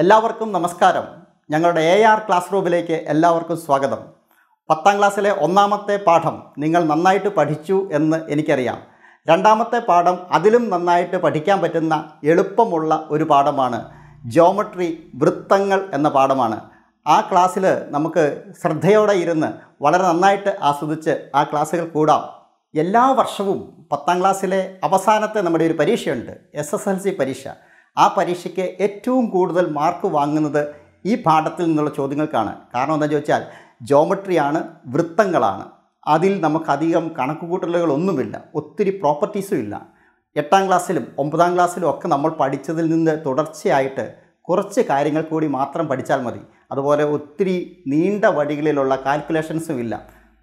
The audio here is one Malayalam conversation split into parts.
എല്ലാവർക്കും നമസ്കാരം ഞങ്ങളുടെ എ ആർ ക്ലാസ് റൂമിലേക്ക് എല്ലാവർക്കും സ്വാഗതം പത്താം ക്ലാസ്സിലെ ഒന്നാമത്തെ പാഠം നിങ്ങൾ നന്നായിട്ട് പഠിച്ചു എന്ന് എനിക്കറിയാം രണ്ടാമത്തെ പാഠം അതിലും നന്നായിട്ട് പഠിക്കാൻ പറ്റുന്ന എളുപ്പമുള്ള ഒരു പാഠമാണ് ജോമട്രി വൃത്തങ്ങൾ എന്ന പാഠമാണ് ആ ക്ലാസ്സിൽ നമുക്ക് ശ്രദ്ധയോടെ ഇരുന്ന് വളരെ നന്നായിട്ട് ആസ്വദിച്ച് ആ ക്ലാസ്സുകൾ കൂടാം എല്ലാ വർഷവും പത്താം ക്ലാസ്സിലെ അവസാനത്തെ നമ്മുടെ ഒരു പരീക്ഷയുണ്ട് എസ് എസ് എൽ സി പരീക്ഷ ആ പരീക്ഷയ്ക്ക് ഏറ്റവും കൂടുതൽ മാർക്ക് വാങ്ങുന്നത് ഈ പാഠത്തിൽ നിന്നുള്ള ചോദ്യങ്ങൾക്കാണ് കാരണം എന്താണെന്ന് ചോദിച്ചാൽ ജോമട്രിയാണ് വൃത്തങ്ങളാണ് അതിൽ നമുക്കധികം കണക്കുകൂട്ടലുകളൊന്നുമില്ല ഒത്തിരി പ്രോപ്പർട്ടീസും ഇല്ല എട്ടാം ക്ലാസ്സിലും ഒമ്പതാം ക്ലാസ്സിലും ഒക്കെ നമ്മൾ പഠിച്ചതിൽ നിന്ന് തുടർച്ചയായിട്ട് കുറച്ച് കാര്യങ്ങൾ കൂടി മാത്രം പഠിച്ചാൽ മതി അതുപോലെ ഒത്തിരി നീണ്ട വഴികളിലുള്ള കാൽക്കുലേഷൻസും ഇല്ല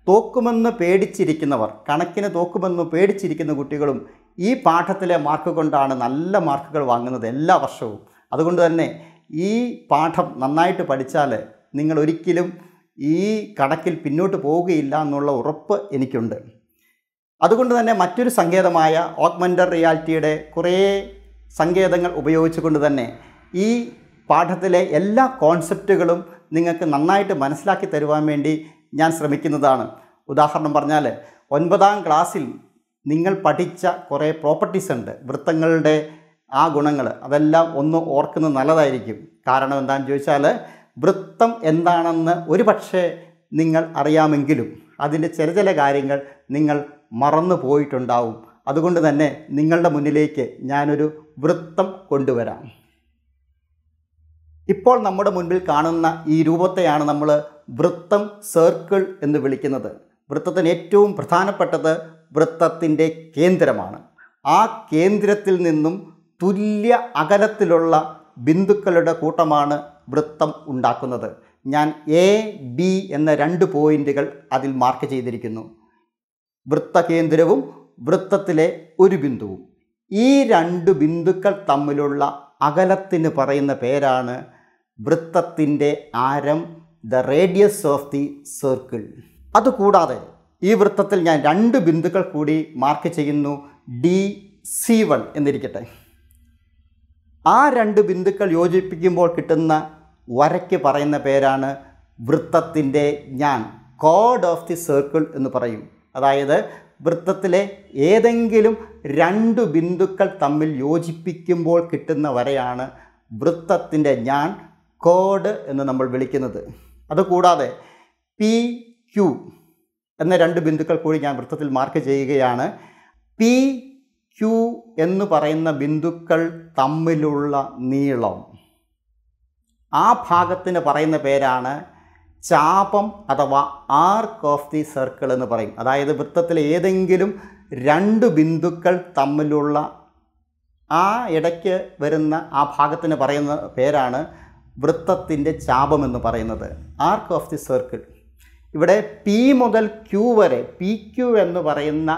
തോക്കുമെന്ന് പേടിച്ചിരിക്കുന്നവർ കണക്കിന് തോക്കുമെന്ന് പേടിച്ചിരിക്കുന്ന കുട്ടികളും ഈ പാഠത്തിലെ മാർക്ക് കൊണ്ടാണ് നല്ല മാർക്കുകൾ വാങ്ങുന്നത് എല്ലാ വർഷവും അതുകൊണ്ട് തന്നെ ഈ പാഠം നന്നായിട്ട് പഠിച്ചാൽ നിങ്ങൾ ഒരിക്കലും ഈ കണക്കിൽ പിന്നോട്ട് പോവുകയില്ല എന്നുള്ള ഉറപ്പ് എനിക്കുണ്ട് അതുകൊണ്ട് തന്നെ മറ്റൊരു സങ്കേതമായ ഓഗ്മെൻ്റർ റിയാലിറ്റിയുടെ കുറേ സങ്കേതങ്ങൾ ഉപയോഗിച്ചുകൊണ്ട് തന്നെ ഈ പാഠത്തിലെ എല്ലാ കോൺസെപ്റ്റുകളും നിങ്ങൾക്ക് നന്നായിട്ട് മനസ്സിലാക്കി തരുവാൻ വേണ്ടി ഞാൻ ശ്രമിക്കുന്നതാണ് ഉദാഹരണം പറഞ്ഞാൽ ഒൻപതാം ക്ലാസ്സിൽ നിങ്ങൾ പഠിച്ച കുറേ പ്രോപ്പർട്ടീസ് ഉണ്ട് വൃത്തങ്ങളുടെ ആ ഗുണങ്ങൾ അതെല്ലാം ഒന്ന് ഓർക്കുന്നത് നല്ലതായിരിക്കും കാരണം എന്താണെന്ന് ചോദിച്ചാൽ വൃത്തം എന്താണെന്ന് ഒരു പക്ഷേ നിങ്ങൾ അറിയാമെങ്കിലും അതിൻ്റെ ചില ചില കാര്യങ്ങൾ നിങ്ങൾ മറന്നു പോയിട്ടുണ്ടാവും അതുകൊണ്ട് തന്നെ നിങ്ങളുടെ മുന്നിലേക്ക് ഞാനൊരു വൃത്തം കൊണ്ടുവരാം ഇപ്പോൾ നമ്മുടെ മുൻപിൽ കാണുന്ന ഈ രൂപത്തെയാണ് നമ്മൾ വൃത്തം സർക്കിൾ എന്ന് വിളിക്കുന്നത് വൃത്തത്തിന് ഏറ്റവും പ്രധാനപ്പെട്ടത് വൃത്തത്തിൻ്റെ കേന്ദ്രമാണ് ആ കേന്ദ്രത്തിൽ നിന്നും തുല്യ അകലത്തിലുള്ള ബിന്ദുക്കളുടെ കൂട്ടമാണ് വൃത്തം ഉണ്ടാക്കുന്നത് ഞാൻ എ ബി എന്ന രണ്ട് പോയിൻ്റുകൾ അതിൽ മാർക്ക് ചെയ്തിരിക്കുന്നു വൃത്തകേന്ദ്രവും വൃത്തത്തിലെ ഒരു ബിന്ദുവും ഈ രണ്ട് ബിന്ദുക്കൾ തമ്മിലുള്ള അകലത്തിന് പറയുന്ന പേരാണ് വൃത്തത്തിൻ്റെ ആരം the radius of the circle അതുകൂടാതെ ഈ വൃത്തത്തിൽ ഞാൻ രണ്ട് ബിന്ദുക്കൾ കൂടി മാർക്ക് ചെയ്യുന്നു ഡി സി വൺ എന്നിരിക്കട്ടെ ആ രണ്ട് ബിന്ദുക്കൾ യോജിപ്പിക്കുമ്പോൾ കിട്ടുന്ന വരയ്ക്ക് പറയുന്ന പേരാണ് വൃത്തത്തിൻ്റെ ഞാൻ കോഡ് ഓഫ് ദി സർക്കിൾ എന്ന് പറയും അതായത് വൃത്തത്തിലെ ഏതെങ്കിലും രണ്ട് ബിന്ദുക്കൾ തമ്മിൽ യോജിപ്പിക്കുമ്പോൾ കിട്ടുന്ന വരയാണ് വൃത്തത്തിൻ്റെ ഞാൻ കോഡ് എന്ന് നമ്മൾ വിളിക്കുന്നത് അതുകൂടാതെ പി ക്യു എന്ന രണ്ട് ബിന്ദുക്കൾ കൂടി ഞാൻ വൃത്തത്തിൽ മാർക്ക് ചെയ്യുകയാണ് പി ക്യു എന്ന് പറയുന്ന ബിന്ദുക്കൾ തമ്മിലുള്ള നീളം ആ ഭാഗത്തിന് പറയുന്ന പേരാണ് ചാപം അഥവാ ആർക്ക് ഓഫ് ദി സർക്കിൾ എന്ന് പറയും അതായത് വൃത്തത്തിലെ ഏതെങ്കിലും രണ്ട് ബിന്ദുക്കൾ തമ്മിലുള്ള ആ ഇടയ്ക്ക് വരുന്ന ആ ഭാഗത്തിന് പറയുന്ന പേരാണ് വൃത്തത്തിൻ്റെ ചാപമെന്ന് പറയുന്നത് ആർക്ക് ഓഫ് ദി സർക്കിൾ ഇവിടെ പി മുതൽ ക്യൂ വരെ പി ക്യൂ എന്ന് പറയുന്ന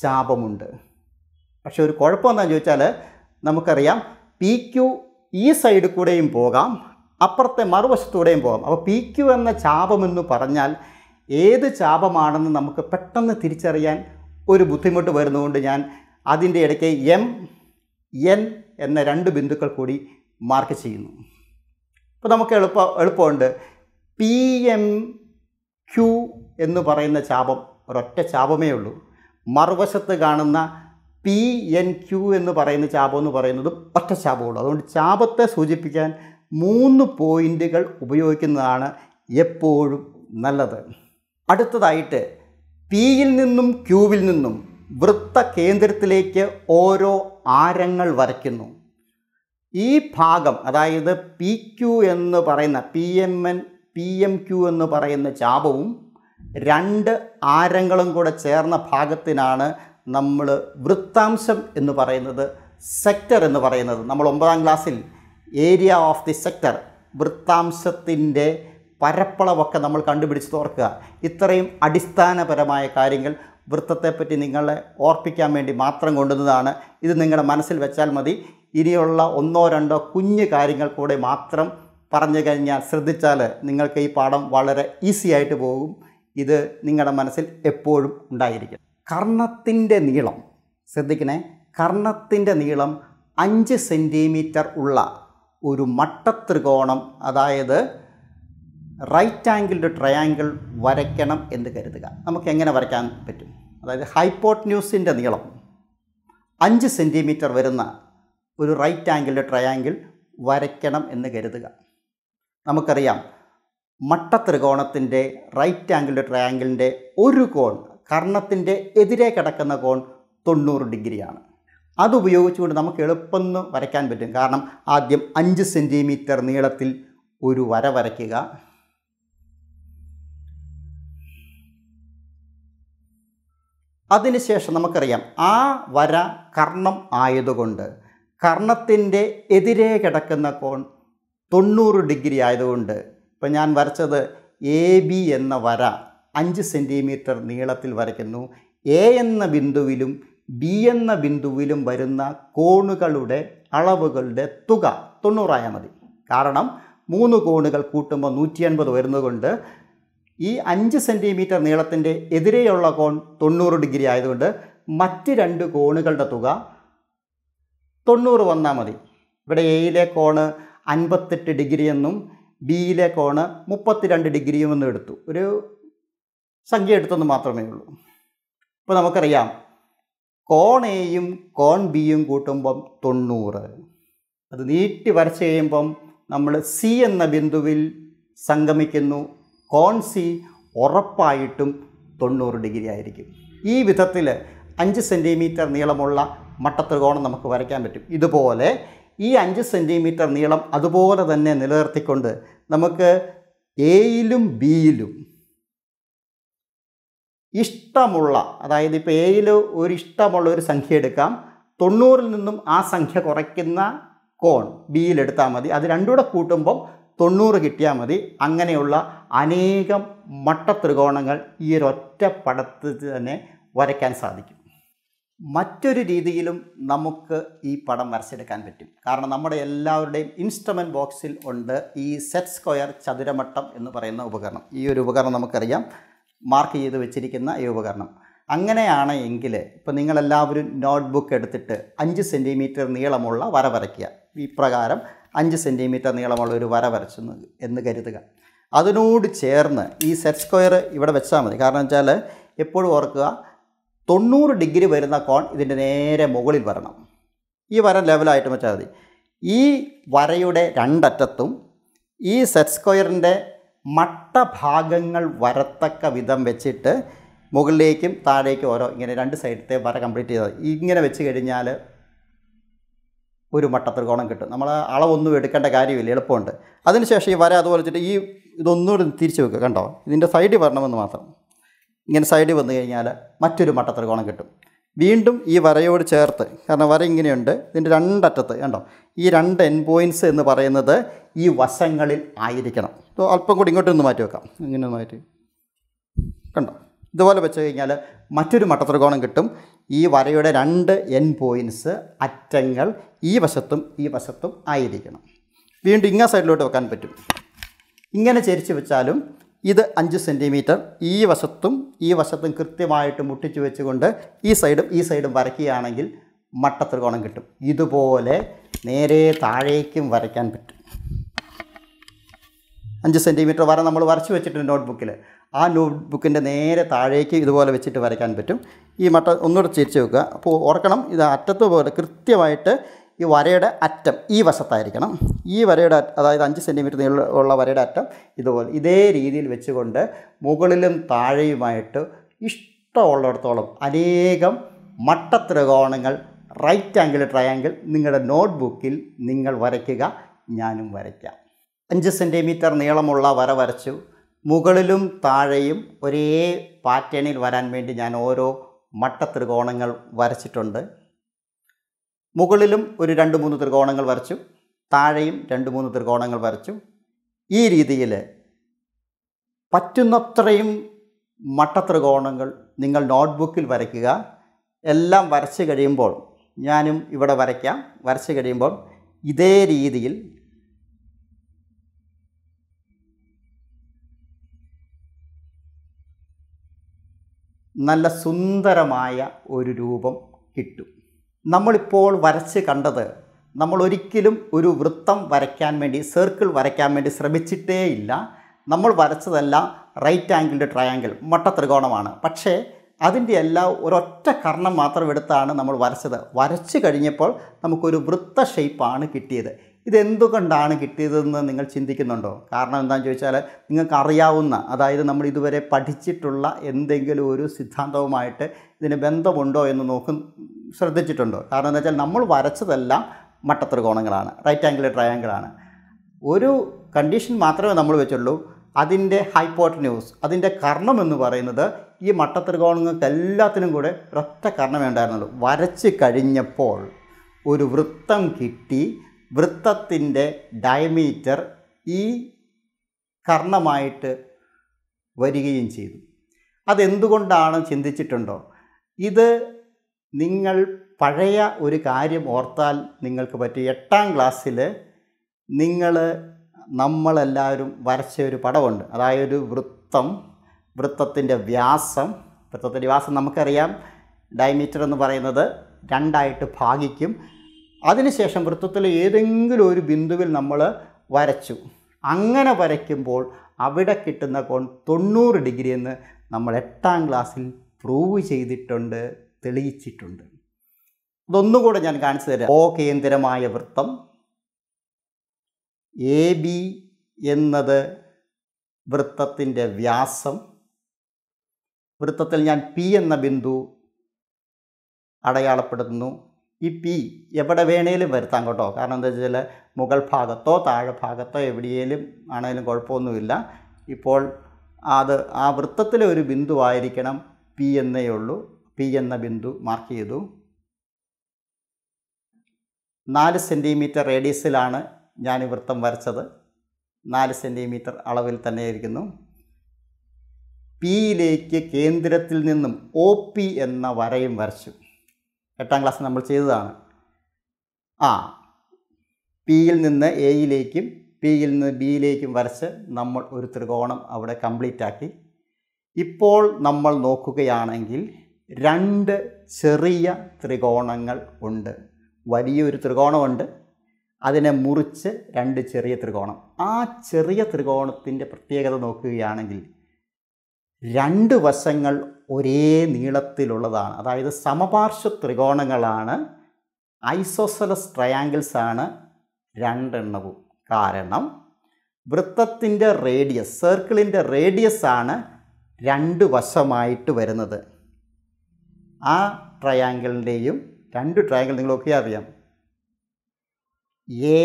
ചാപമുണ്ട് പക്ഷേ ഒരു കുഴപ്പമെന്താണെന്ന് ചോദിച്ചാൽ നമുക്കറിയാം പി ക്യു ഈ സൈഡ് കൂടെയും പോകാം അപ്പുറത്തെ മറുവശത്തൂടെയും പോകാം അപ്പോൾ പി ക്യു എന്ന ചാപമെന്ന് പറഞ്ഞാൽ ഏത് ചാപമാണെന്ന് നമുക്ക് പെട്ടെന്ന് തിരിച്ചറിയാൻ ഒരു ബുദ്ധിമുട്ട് വരുന്നതുകൊണ്ട് ഞാൻ അതിൻ്റെ ഇടയ്ക്ക് എം എൻ എന്ന രണ്ട് ബിന്ദുക്കൾ കൂടി മാർക്ക് ചെയ്യുന്നു ഇപ്പോൾ നമുക്ക് എളുപ്പ എളുപ്പമുണ്ട് പി എം ക്യു എന്ന് പറയുന്ന ചാപം ഒരൊറ്റ ചാപമേ ഉള്ളൂ മറുവശത്ത് കാണുന്ന പി എൻ ക്യു എന്ന് പറയുന്ന ചാപം എന്ന് പറയുന്നത് ഒറ്റ ചാപമുള്ളൂ അതുകൊണ്ട് ചാപത്തെ സൂചിപ്പിക്കാൻ മൂന്ന് പോയിൻറ്റുകൾ ഉപയോഗിക്കുന്നതാണ് എപ്പോഴും നല്ലത് അടുത്തതായിട്ട് പിയിൽ നിന്നും ക്യൂവിൽ നിന്നും വൃത്ത കേന്ദ്രത്തിലേക്ക് ഓരോ ആരങ്ങൾ വരയ്ക്കുന്നു ഈ ഭാഗം അതായത് പി ക്യു എന്ന് പറയുന്ന P M N P M Q എന്ന് പറയുന്ന ചാപവും രണ്ട് ആരങ്ങളും കൂടെ ചേർന്ന ഭാഗത്തിനാണ് നമ്മൾ വൃത്താംശം എന്ന് പറയുന്നത് സെക്ടർ എന്ന് പറയുന്നത് നമ്മൾ ഒമ്പതാം ക്ലാസ്സിൽ ഏരിയ ഓഫ് ദി സെക്ടർ വൃത്താംശത്തിൻ്റെ പരപ്പളവൊക്കെ നമ്മൾ കണ്ടുപിടിച്ച് തോർക്കുക ഇത്രയും അടിസ്ഥാനപരമായ കാര്യങ്ങൾ വൃത്തത്തെപ്പറ്റി നിങ്ങളെ ഓർപ്പിക്കാൻ വേണ്ടി മാത്രം കൊണ്ടുവന്നതാണ് ഇത് നിങ്ങളുടെ മനസ്സിൽ വെച്ചാൽ മതി ഇനിയുള്ള ഒന്നോ രണ്ടോ കുഞ്ഞു കാര്യങ്ങൾ കൂടെ മാത്രം പറഞ്ഞു കഴിഞ്ഞാൽ ശ്രദ്ധിച്ചാൽ നിങ്ങൾക്ക് ഈ പാഠം വളരെ ഈസി ആയിട്ട് പോകും ഇത് നിങ്ങളുടെ മനസ്സിൽ എപ്പോഴും ഉണ്ടായിരിക്കും കർണത്തിൻ്റെ നീളം ശ്രദ്ധിക്കണേ കർണത്തിൻ്റെ നീളം അഞ്ച് സെൻറ്റിമീറ്റർ ഉള്ള ഒരു മട്ടത്രികോണം അതായത് റൈറ്റ് ആംഗിൾഡ് ട്രയാങ്കിൾ വരയ്ക്കണം എന്ന് കരുതുക നമുക്ക് എങ്ങനെ വരയ്ക്കാൻ പറ്റും അതായത് ഹൈപ്പോട്ട്ന്യൂസിൻ്റെ നീളം അഞ്ച് സെൻറ്റിമീറ്റർ വരുന്ന ഒരു റൈറ്റ് ആംഗിൾഡ് ട്രയാങ്കിൾ വരയ്ക്കണം എന്ന് കരുതുക നമുക്കറിയാം മട്ട ത്രികോണത്തിൻ്റെ റൈറ്റ് ആംഗിൾഡ് ട്രയാങ്കിളിൻ്റെ ഒരു കോൺ കർണത്തിൻ്റെ എതിരെ കിടക്കുന്ന കോൺ തൊണ്ണൂറ് ഡിഗ്രിയാണ് അതുപയോഗിച്ചുകൊണ്ട് നമുക്ക് എളുപ്പമെന്ന് വരയ്ക്കാൻ പറ്റും കാരണം ആദ്യം അഞ്ച് സെൻറ്റിമീറ്റർ നീളത്തിൽ ഒരു വര വരയ്ക്കുക അതിനുശേഷം നമുക്കറിയാം ആ വര കർണം ആയതുകൊണ്ട് കർണത്തിൻ്റെ എതിരെ കിടക്കുന്ന കോൺ തൊണ്ണൂറ് ഡിഗ്രി ആയതുകൊണ്ട് ഇപ്പം ഞാൻ വരച്ചത് എ ബി എന്ന വര അഞ്ച് സെൻറ്റിമീറ്റർ നീളത്തിൽ വരയ്ക്കുന്നു എ എന്ന ബിന്ദുവിലും ബി എന്ന ബിന്ദുവിലും വരുന്ന കോണുകളുടെ അളവുകളുടെ തുക തൊണ്ണൂറായാൽ മതി കാരണം മൂന്ന് കോണുകൾ കൂട്ടുമ്പോൾ നൂറ്റി അൻപത് വരുന്നതുകൊണ്ട് ഈ അഞ്ച് സെൻറ്റിമീറ്റർ നീളത്തിൻ്റെ എതിരെയുള്ള കോൺ തൊണ്ണൂറ് ഡിഗ്രി ആയതുകൊണ്ട് മറ്റ് രണ്ട് കോണുകളുടെ തുക തൊണ്ണൂറ് വന്നാൽ മതി ഇവിടെ എയിലെ കോണ് അൻപത്തെട്ട് ഡിഗ്രി എന്നും ബിയിലെ കോണ് മുപ്പത്തിരണ്ട് ഡിഗ്രിയും എന്നും എടുത്തു ഒരു സംഖ്യ എടുത്തെന്ന് മാത്രമേ ഉള്ളൂ ഇപ്പോൾ നമുക്കറിയാം കോൺ എയും കോൺ ബിയും കൂട്ടുമ്പം തൊണ്ണൂറ് അത് നീട്ടി വരച്ച് കഴിയുമ്പം നമ്മൾ സി എന്ന ബിന്ദുവിൽ സംഗമിക്കുന്നു കോൺ സി ഉറപ്പായിട്ടും തൊണ്ണൂറ് ഡിഗ്രി ആയിരിക്കും ഈ വിധത്തിൽ അഞ്ച് സെൻറ്റിമീറ്റർ നീളമുള്ള മട്ടത്രികോണം നമുക്ക് വരയ്ക്കാൻ പറ്റും ഇതുപോലെ ഈ അഞ്ച് സെൻറ്റിമീറ്റർ നീളം അതുപോലെ തന്നെ നിലനിർത്തിക്കൊണ്ട് നമുക്ക് എയിലും ബിയിലും ഇഷ്ടമുള്ള അതായത് ഇപ്പോൾ എയിൽ ഒരു ഇഷ്ടമുള്ള ഒരു സംഖ്യ എടുക്കാം തൊണ്ണൂറിൽ നിന്നും ആ സംഖ്യ കുറയ്ക്കുന്ന കോൺ ബിയിൽ എടുത്താൽ മതി അത് രണ്ടുകൂടെ കൂട്ടുമ്പം തൊണ്ണൂറ് കിട്ടിയാൽ മതി അങ്ങനെയുള്ള അനേകം ത്രികോണങ്ങൾ ഈ ഒരൊറ്റ പടത്തിൽ തന്നെ വരയ്ക്കാൻ സാധിക്കും മറ്റൊരു രീതിയിലും നമുക്ക് ഈ പടം വരച്ചെടുക്കാൻ പറ്റും കാരണം നമ്മുടെ എല്ലാവരുടെയും ഇൻസ്ട്രുമെൻറ്റ് ബോക്സിൽ ഉണ്ട് ഈ സെറ്റ് സ്ക്വയർ ചതുരമട്ടം എന്ന് പറയുന്ന ഉപകരണം ഈ ഒരു ഉപകരണം നമുക്കറിയാം മാർക്ക് ചെയ്ത് വെച്ചിരിക്കുന്ന ഈ ഉപകരണം അങ്ങനെയാണ് എങ്കിൽ ഇപ്പോൾ നിങ്ങളെല്ലാവരും നോട്ട്ബുക്ക് എടുത്തിട്ട് അഞ്ച് സെൻറ്റിമീറ്റർ നീളമുള്ള വര വരയ്ക്കുക ഇപ്രകാരം അഞ്ച് സെൻറ്റിമീറ്റർ നീളമുള്ള ഒരു വര വരച്ചു എന്ന് കരുതുക അതിനോട് ചേർന്ന് ഈ സെറ്റ് സ്ക്വയർ ഇവിടെ വെച്ചാൽ മതി കാരണം വെച്ചാൽ എപ്പോഴും ഓർക്കുക തൊണ്ണൂറ് ഡിഗ്രി വരുന്ന കോൺ ഇതിൻ്റെ നേരെ മുകളിൽ വരണം ഈ വരം ലെവലായിട്ട് വെച്ചാൽ മതി ഈ വരയുടെ രണ്ടറ്റത്തും ഈ സെറ്റ് സ്ക്വയറിൻ്റെ മട്ടഭാഗങ്ങൾ വരത്തക്ക വിധം വെച്ചിട്ട് മുകളിലേക്കും താഴേക്കും ഓരോ ഇങ്ങനെ രണ്ട് സൈഡത്തെ വര കംപ്ലീറ്റ് ചെയ്താൽ ഇങ്ങനെ വെച്ച് കഴിഞ്ഞാൽ ഒരു മട്ട ത്രികോണം കിട്ടും നമ്മൾ അളവൊന്നും എടുക്കേണ്ട കാര്യമില്ല എളുപ്പമുണ്ട് അതിനുശേഷം ഈ വര അതുപോലെ വെച്ചിട്ട് ഈ ഇതൊന്നുകൂടി തിരിച്ചു വെക്കുക കണ്ടോ ഇതിൻ്റെ സൈഡിൽ വരണമെന്ന് മാത്രം ഇങ്ങനെ സൈഡിൽ വന്നു കഴിഞ്ഞാൽ മറ്റൊരു മട്ട ത്രികോണം കിട്ടും വീണ്ടും ഈ വരയോട് ചേർത്ത് കാരണം വര ഇങ്ങനെയുണ്ട് ഇതിൻ്റെ രണ്ടറ്റത്ത് കണ്ടോ ഈ രണ്ട് എൻ പോയിൻറ്റ്സ് എന്ന് പറയുന്നത് ഈ വശങ്ങളിൽ ആയിരിക്കണം അപ്പോൾ അല്പം കൂടി ഇങ്ങോട്ടൊന്ന് മാറ്റി വെക്കാം ഇങ്ങനെ ഒന്ന് മാറ്റി കണ്ടോ ഇതുപോലെ വെച്ച് കഴിഞ്ഞാൽ മറ്റൊരു ത്രികോണം കിട്ടും ഈ വരയുടെ രണ്ട് എൻ പോയിൻറ്റ്സ് അറ്റങ്ങൾ ഈ വശത്തും ഈ വശത്തും ആയിരിക്കണം വീണ്ടും ഇങ്ങ സൈഡിലോട്ട് വെക്കാൻ പറ്റും ഇങ്ങനെ ചരിച്ച് വെച്ചാലും ഇത് അഞ്ച് സെൻറ്റിമീറ്റർ ഈ വശത്തും ഈ വശത്തും കൃത്യമായിട്ട് മുട്ടിച്ച് വെച്ചുകൊണ്ട് ഈ സൈഡും ഈ സൈഡും വരയ്ക്കുകയാണെങ്കിൽ മട്ടത്രികോണം കിട്ടും ഇതുപോലെ നേരെ താഴേക്കും വരയ്ക്കാൻ പറ്റും അഞ്ച് സെൻറ്റിമീറ്റർ വര നമ്മൾ വരച്ച് വെച്ചിട്ടുണ്ട് നോട്ട്ബുക്കിൽ ആ നോട്ട്ബുക്കിൻ്റെ നേരെ താഴേക്ക് ഇതുപോലെ വെച്ചിട്ട് വരയ്ക്കാൻ പറ്റും ഈ മട്ട ഒന്നുകൂടെ ചിരിച്ച് വെക്കുക അപ്പോൾ ഓർക്കണം ഇത് അറ്റത്ത് പോലെ കൃത്യമായിട്ട് ഈ വരയുടെ അറ്റം ഈ വശത്തായിരിക്കണം ഈ വരയുടെ അതായത് അഞ്ച് സെൻറ്റിമീറ്റർ നീള ഉള്ള വരയുടെ അറ്റം ഇതുപോലെ ഇതേ രീതിയിൽ വെച്ചുകൊണ്ട് മുകളിലും താഴെയുമായിട്ട് ഇഷ്ടമുള്ളിടത്തോളം അനേകം മട്ടത്രികോണങ്ങൾ റൈറ്റ് ആംഗിൾ ട്രയാങ്കിൾ നിങ്ങളുടെ നോട്ട്ബുക്കിൽ നിങ്ങൾ വരയ്ക്കുക ഞാനും വരയ്ക്കാം അഞ്ച് സെൻറ്റിമീറ്റർ നീളമുള്ള വര വരച്ചു മുകളിലും താഴെയും ഒരേ പാറ്റേണിൽ വരാൻ വേണ്ടി ഞാൻ ഓരോ മട്ടത്രികോണങ്ങൾ വരച്ചിട്ടുണ്ട് മുകളിലും ഒരു രണ്ട് മൂന്ന് ത്രികോണങ്ങൾ വരച്ചു താഴെയും രണ്ട് മൂന്ന് ത്രികോണങ്ങൾ വരച്ചു ഈ രീതിയിൽ പറ്റുന്നത്രയും മട്ട ത്രികോണങ്ങൾ നിങ്ങൾ നോട്ട്ബുക്കിൽ വരയ്ക്കുക എല്ലാം വരച്ച് കഴിയുമ്പോൾ ഞാനും ഇവിടെ വരയ്ക്കാം വരച്ച് കഴിയുമ്പോൾ ഇതേ രീതിയിൽ നല്ല സുന്ദരമായ ഒരു രൂപം കിട്ടും നമ്മളിപ്പോൾ വരച്ച് കണ്ടത് നമ്മൾ ഒരിക്കലും ഒരു വൃത്തം വരയ്ക്കാൻ വേണ്ടി സർക്കിൾ വരയ്ക്കാൻ വേണ്ടി ശ്രമിച്ചിട്ടേ ഇല്ല നമ്മൾ വരച്ചതെല്ലാം റൈറ്റ് ആംഗിൾഡ് ട്രയാങ്കിൾ മട്ട ത്രികോണമാണ് പക്ഷേ അതിൻ്റെ എല്ലാം ഒരൊറ്റ കർണം മാത്രം എടുത്താണ് നമ്മൾ വരച്ചത് വരച്ചു കഴിഞ്ഞപ്പോൾ നമുക്കൊരു വൃത്ത ഷേപ്പാണ് കിട്ടിയത് ഇതെന്തുകൊണ്ടാണ് കിട്ടിയതെന്ന് നിങ്ങൾ ചിന്തിക്കുന്നുണ്ടോ കാരണം എന്താണെന്ന് ചോദിച്ചാൽ നിങ്ങൾക്ക് അറിയാവുന്ന അതായത് നമ്മൾ ഇതുവരെ പഠിച്ചിട്ടുള്ള എന്തെങ്കിലും ഒരു സിദ്ധാന്തവുമായിട്ട് ഇതിന് ബന്ധമുണ്ടോ എന്ന് നോക്കും ശ്രദ്ധിച്ചിട്ടുണ്ടോ കാരണം എന്താ വെച്ചാൽ നമ്മൾ വരച്ചതെല്ലാം മട്ടത്രികോണങ്ങളാണ് റൈറ്റ് ആംഗിൾ ട്രയാങ്കിളാണ് ഒരു കണ്ടീഷൻ മാത്രമേ നമ്മൾ വെച്ചുള്ളൂ അതിൻ്റെ ന്യൂസ് അതിൻ്റെ കർണം എന്ന് പറയുന്നത് ഈ മട്ടത്രികോണങ്ങൾക്ക് എല്ലാത്തിനും കൂടെ ഒരൊറ്റ കർണമേ ഉണ്ടായിരുന്നുള്ളൂ വരച്ച് കഴിഞ്ഞപ്പോൾ ഒരു വൃത്തം കിട്ടി വൃത്തത്തിൻ്റെ ഡയമീറ്റർ ഈ കർണമായിട്ട് വരികയും ചെയ്തു അതെന്തുകൊണ്ടാണ് ചിന്തിച്ചിട്ടുണ്ടോ ഇത് നിങ്ങൾ പഴയ ഒരു കാര്യം ഓർത്താൽ നിങ്ങൾക്ക് പറ്റി എട്ടാം ക്ലാസ്സിൽ നിങ്ങൾ നമ്മളെല്ലാവരും വരച്ച ഒരു പടമുണ്ട് അതായത് ഒരു വൃത്തം വൃത്തത്തിൻ്റെ വ്യാസം വൃത്തത്തിൻ്റെ വ്യാസം നമുക്കറിയാം ഡയമീറ്റർ എന്ന് പറയുന്നത് രണ്ടായിട്ട് ഭാഗിക്കും അതിനുശേഷം വൃത്തത്തിൽ ഏതെങ്കിലും ഒരു ബിന്ദുവിൽ നമ്മൾ വരച്ചു അങ്ങനെ വരയ്ക്കുമ്പോൾ അവിടെ കിട്ടുന്ന കോൺ തൊണ്ണൂറ് ഡിഗ്രി എന്ന് നമ്മൾ എട്ടാം ക്ലാസ്സിൽ പ്രൂവ് ചെയ്തിട്ടുണ്ട് തെളിയിച്ചിട്ടുണ്ട് അതൊന്നുകൂടെ ഞാൻ കാണിച്ചു തരാം ഓ കേന്ദ്രമായ വൃത്തം എ ബി എന്നത് വൃത്തത്തിൻ്റെ വ്യാസം വൃത്തത്തിൽ ഞാൻ പി എന്ന ബിന്ദു അടയാളപ്പെടുത്തുന്നു ഈ പി എവിടെ വേണേലും വരുത്താം കേട്ടോ കാരണം എന്താ വെച്ചാൽ മുകൾ ഭാഗത്തോ താഴെ ഭാഗത്തോ എവിടെയേലും ആണേലും കുഴപ്പമൊന്നുമില്ല ഇപ്പോൾ അത് ആ വൃത്തത്തിലെ ഒരു ബിന്ദുവായിരിക്കണം പി എന്നേ ഉള്ളൂ പി എന്ന ബിന്ദു മാർക്ക് ചെയ്തു നാല് സെൻറ്റിമീറ്റർ റേഡിയസിലാണ് ഞാൻ ഈ വൃത്തം വരച്ചത് നാല് സെൻറ്റിമീറ്റർ അളവിൽ തന്നെയായിരിക്കുന്നു പിയിലേക്ക് കേന്ദ്രത്തിൽ നിന്നും ഒ പി എന്ന വരയും വരച്ചു എട്ടാം ക്ലാസ് നമ്മൾ ചെയ്തതാണ് ആ പിയിൽ നിന്ന് എയിലേക്കും പിയിൽ നിന്ന് ബിയിലേക്കും വരച്ച് നമ്മൾ ഒരു ത്രികോണം അവിടെ കംപ്ലീറ്റ് ആക്കി ഇപ്പോൾ നമ്മൾ നോക്കുകയാണെങ്കിൽ രണ്ട് ചെറിയ ത്രികോണങ്ങൾ ഉണ്ട് വലിയൊരു ത്രികോണമുണ്ട് അതിനെ മുറിച്ച് രണ്ട് ചെറിയ ത്രികോണം ആ ചെറിയ ത്രികോണത്തിൻ്റെ പ്രത്യേകത നോക്കുകയാണെങ്കിൽ രണ്ട് വശങ്ങൾ ഒരേ നീളത്തിലുള്ളതാണ് അതായത് സമപാർശ്വ ത്രികോണങ്ങളാണ് ഐസോസലസ് ട്രയാങ്കിൾസ് ആണ് രണ്ടെണ്ണവും കാരണം വൃത്തത്തിൻ്റെ റേഡിയസ് സർക്കിളിൻ്റെ റേഡിയസ് ആണ് രണ്ട് വശമായിട്ട് വരുന്നത് ആ ട്രയാങ്കിളിൻ്റെയും രണ്ട് ട്രയാങ്കിൾ നിങ്ങളൊക്കെ അറിയാം എ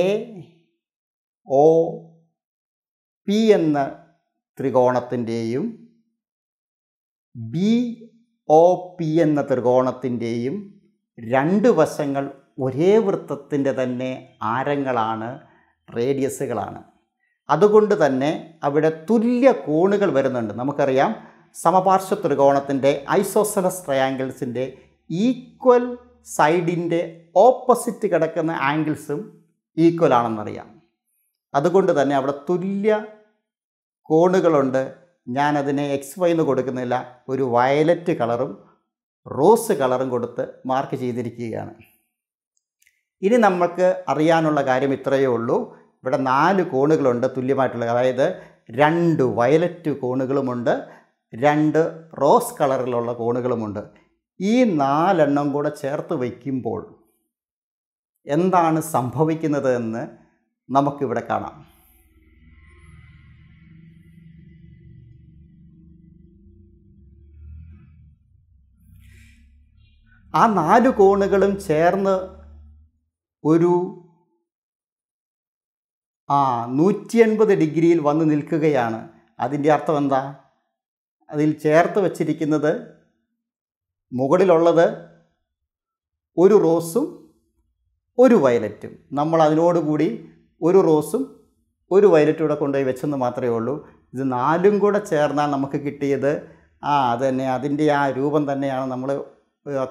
ഒ പി എന്ന ത്രികോണത്തിൻ്റെയും ബി ഒ പി എന്ന ത്രികോണത്തിൻ്റെയും രണ്ട് വശങ്ങൾ ഒരേ വൃത്തത്തിൻ്റെ തന്നെ ആരങ്ങളാണ് റേഡിയസുകളാണ് അതുകൊണ്ട് തന്നെ അവിടെ തുല്യ കോണുകൾ വരുന്നുണ്ട് നമുക്കറിയാം സമപാർശ്വ ത്രികോണത്തിൻ്റെ ഐസോസലസ് ട്രയാങ്കിൾസിൻ്റെ ഈക്വൽ സൈഡിൻ്റെ ഓപ്പോസിറ്റ് കിടക്കുന്ന ആംഗിൾസും ഈക്വൽ ആണെന്നറിയാം അതുകൊണ്ട് തന്നെ അവിടെ തുല്യ കോണുകളുണ്ട് ഞാനതിനെ എക്സ് വൈന്ന് എന്ന് കൊടുക്കുന്നില്ല ഒരു വയലറ്റ് കളറും റോസ് കളറും കൊടുത്ത് മാർക്ക് ചെയ്തിരിക്കുകയാണ് ഇനി നമ്മൾക്ക് അറിയാനുള്ള കാര്യം ഇത്രയേ ഉള്ളൂ ഇവിടെ നാല് കോണുകളുണ്ട് തുല്യമായിട്ടുള്ള അതായത് രണ്ട് വയലറ്റ് കോണുകളുമുണ്ട് രണ്ട് റോസ് കളറിലുള്ള കോണുകളുമുണ്ട് ഈ നാലെണ്ണം കൂടെ ചേർത്ത് വയ്ക്കുമ്പോൾ എന്താണ് സംഭവിക്കുന്നത് എന്ന് നമുക്കിവിടെ കാണാം ആ നാല് കോണുകളും ചേർന്ന് ഒരു ആ നൂറ്റി എൺപത് ഡിഗ്രിയിൽ വന്ന് നിൽക്കുകയാണ് അതിൻ്റെ അർത്ഥം എന്താ അതിൽ ചേർത്ത് വച്ചിരിക്കുന്നത് മുകളിലുള്ളത് ഒരു റോസും ഒരു വയലറ്റും നമ്മൾ അതിനോടുകൂടി ഒരു റോസും ഒരു വയലറ്റും കൂടെ കൊണ്ടുപോയി വെച്ചെന്ന് മാത്രമേ ഉള്ളൂ ഇത് നാലും കൂടെ ചേർന്നാൽ നമുക്ക് കിട്ടിയത് ആ അത് തന്നെ അതിൻ്റെ ആ രൂപം തന്നെയാണ് നമ്മൾ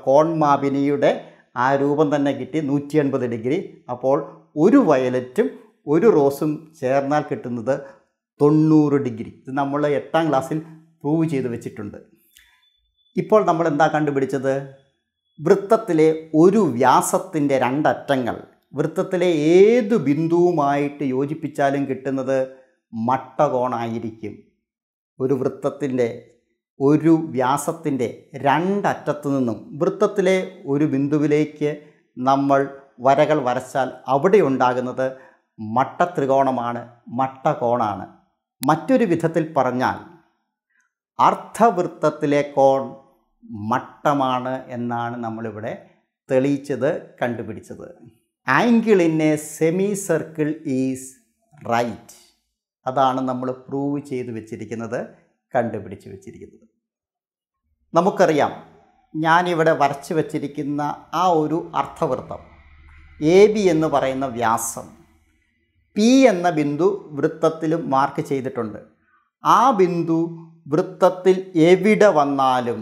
കോൺ മാബിനിയുടെ ആ രൂപം തന്നെ കിട്ടി നൂറ്റി എൺപത് ഡിഗ്രി അപ്പോൾ ഒരു വയലറ്റും ഒരു റോസും ചേർന്നാൽ കിട്ടുന്നത് തൊണ്ണൂറ് ഡിഗ്രി ഇത് നമ്മൾ എട്ടാം ക്ലാസ്സിൽ പ്രൂവ് ചെയ്ത് വെച്ചിട്ടുണ്ട് ഇപ്പോൾ നമ്മൾ എന്താ കണ്ടുപിടിച്ചത് വൃത്തത്തിലെ ഒരു വ്യാസത്തിൻ്റെ രണ്ടറ്റങ്ങൾ വൃത്തത്തിലെ ഏത് ബിന്ദുവുമായിട്ട് യോജിപ്പിച്ചാലും കിട്ടുന്നത് മട്ടകോണായിരിക്കും ഒരു വൃത്തത്തിൻ്റെ ഒരു വ്യാസത്തിൻ്റെ രണ്ടറ്റത്തു നിന്നും വൃത്തത്തിലെ ഒരു ബിന്ദുവിലേക്ക് നമ്മൾ വരകൾ വരച്ചാൽ അവിടെ ഉണ്ടാകുന്നത് മട്ടത്രികോണമാണ് മട്ടകോണാണ് മറ്റൊരു വിധത്തിൽ പറഞ്ഞാൽ അർത്ഥവൃത്തത്തിലെ കോൺ മട്ടമാണ് എന്നാണ് നമ്മളിവിടെ തെളിയിച്ചത് കണ്ടുപിടിച്ചത് angle in a semi circle is right അതാണ് നമ്മൾ പ്രൂവ് ചെയ്ത് വെച്ചിരിക്കുന്നത് കണ്ടുപിടിച്ച് വെച്ചിരിക്കുന്നത് നമുക്കറിയാം ഞാനിവിടെ വരച്ച് വച്ചിരിക്കുന്ന ആ ഒരു അർത്ഥവൃത്തം എ ബി എന്ന് പറയുന്ന വ്യാസം പി എന്ന ബിന്ദു വൃത്തത്തിലും മാർക്ക് ചെയ്തിട്ടുണ്ട് ആ ബിന്ദു വൃത്തത്തിൽ എവിടെ വന്നാലും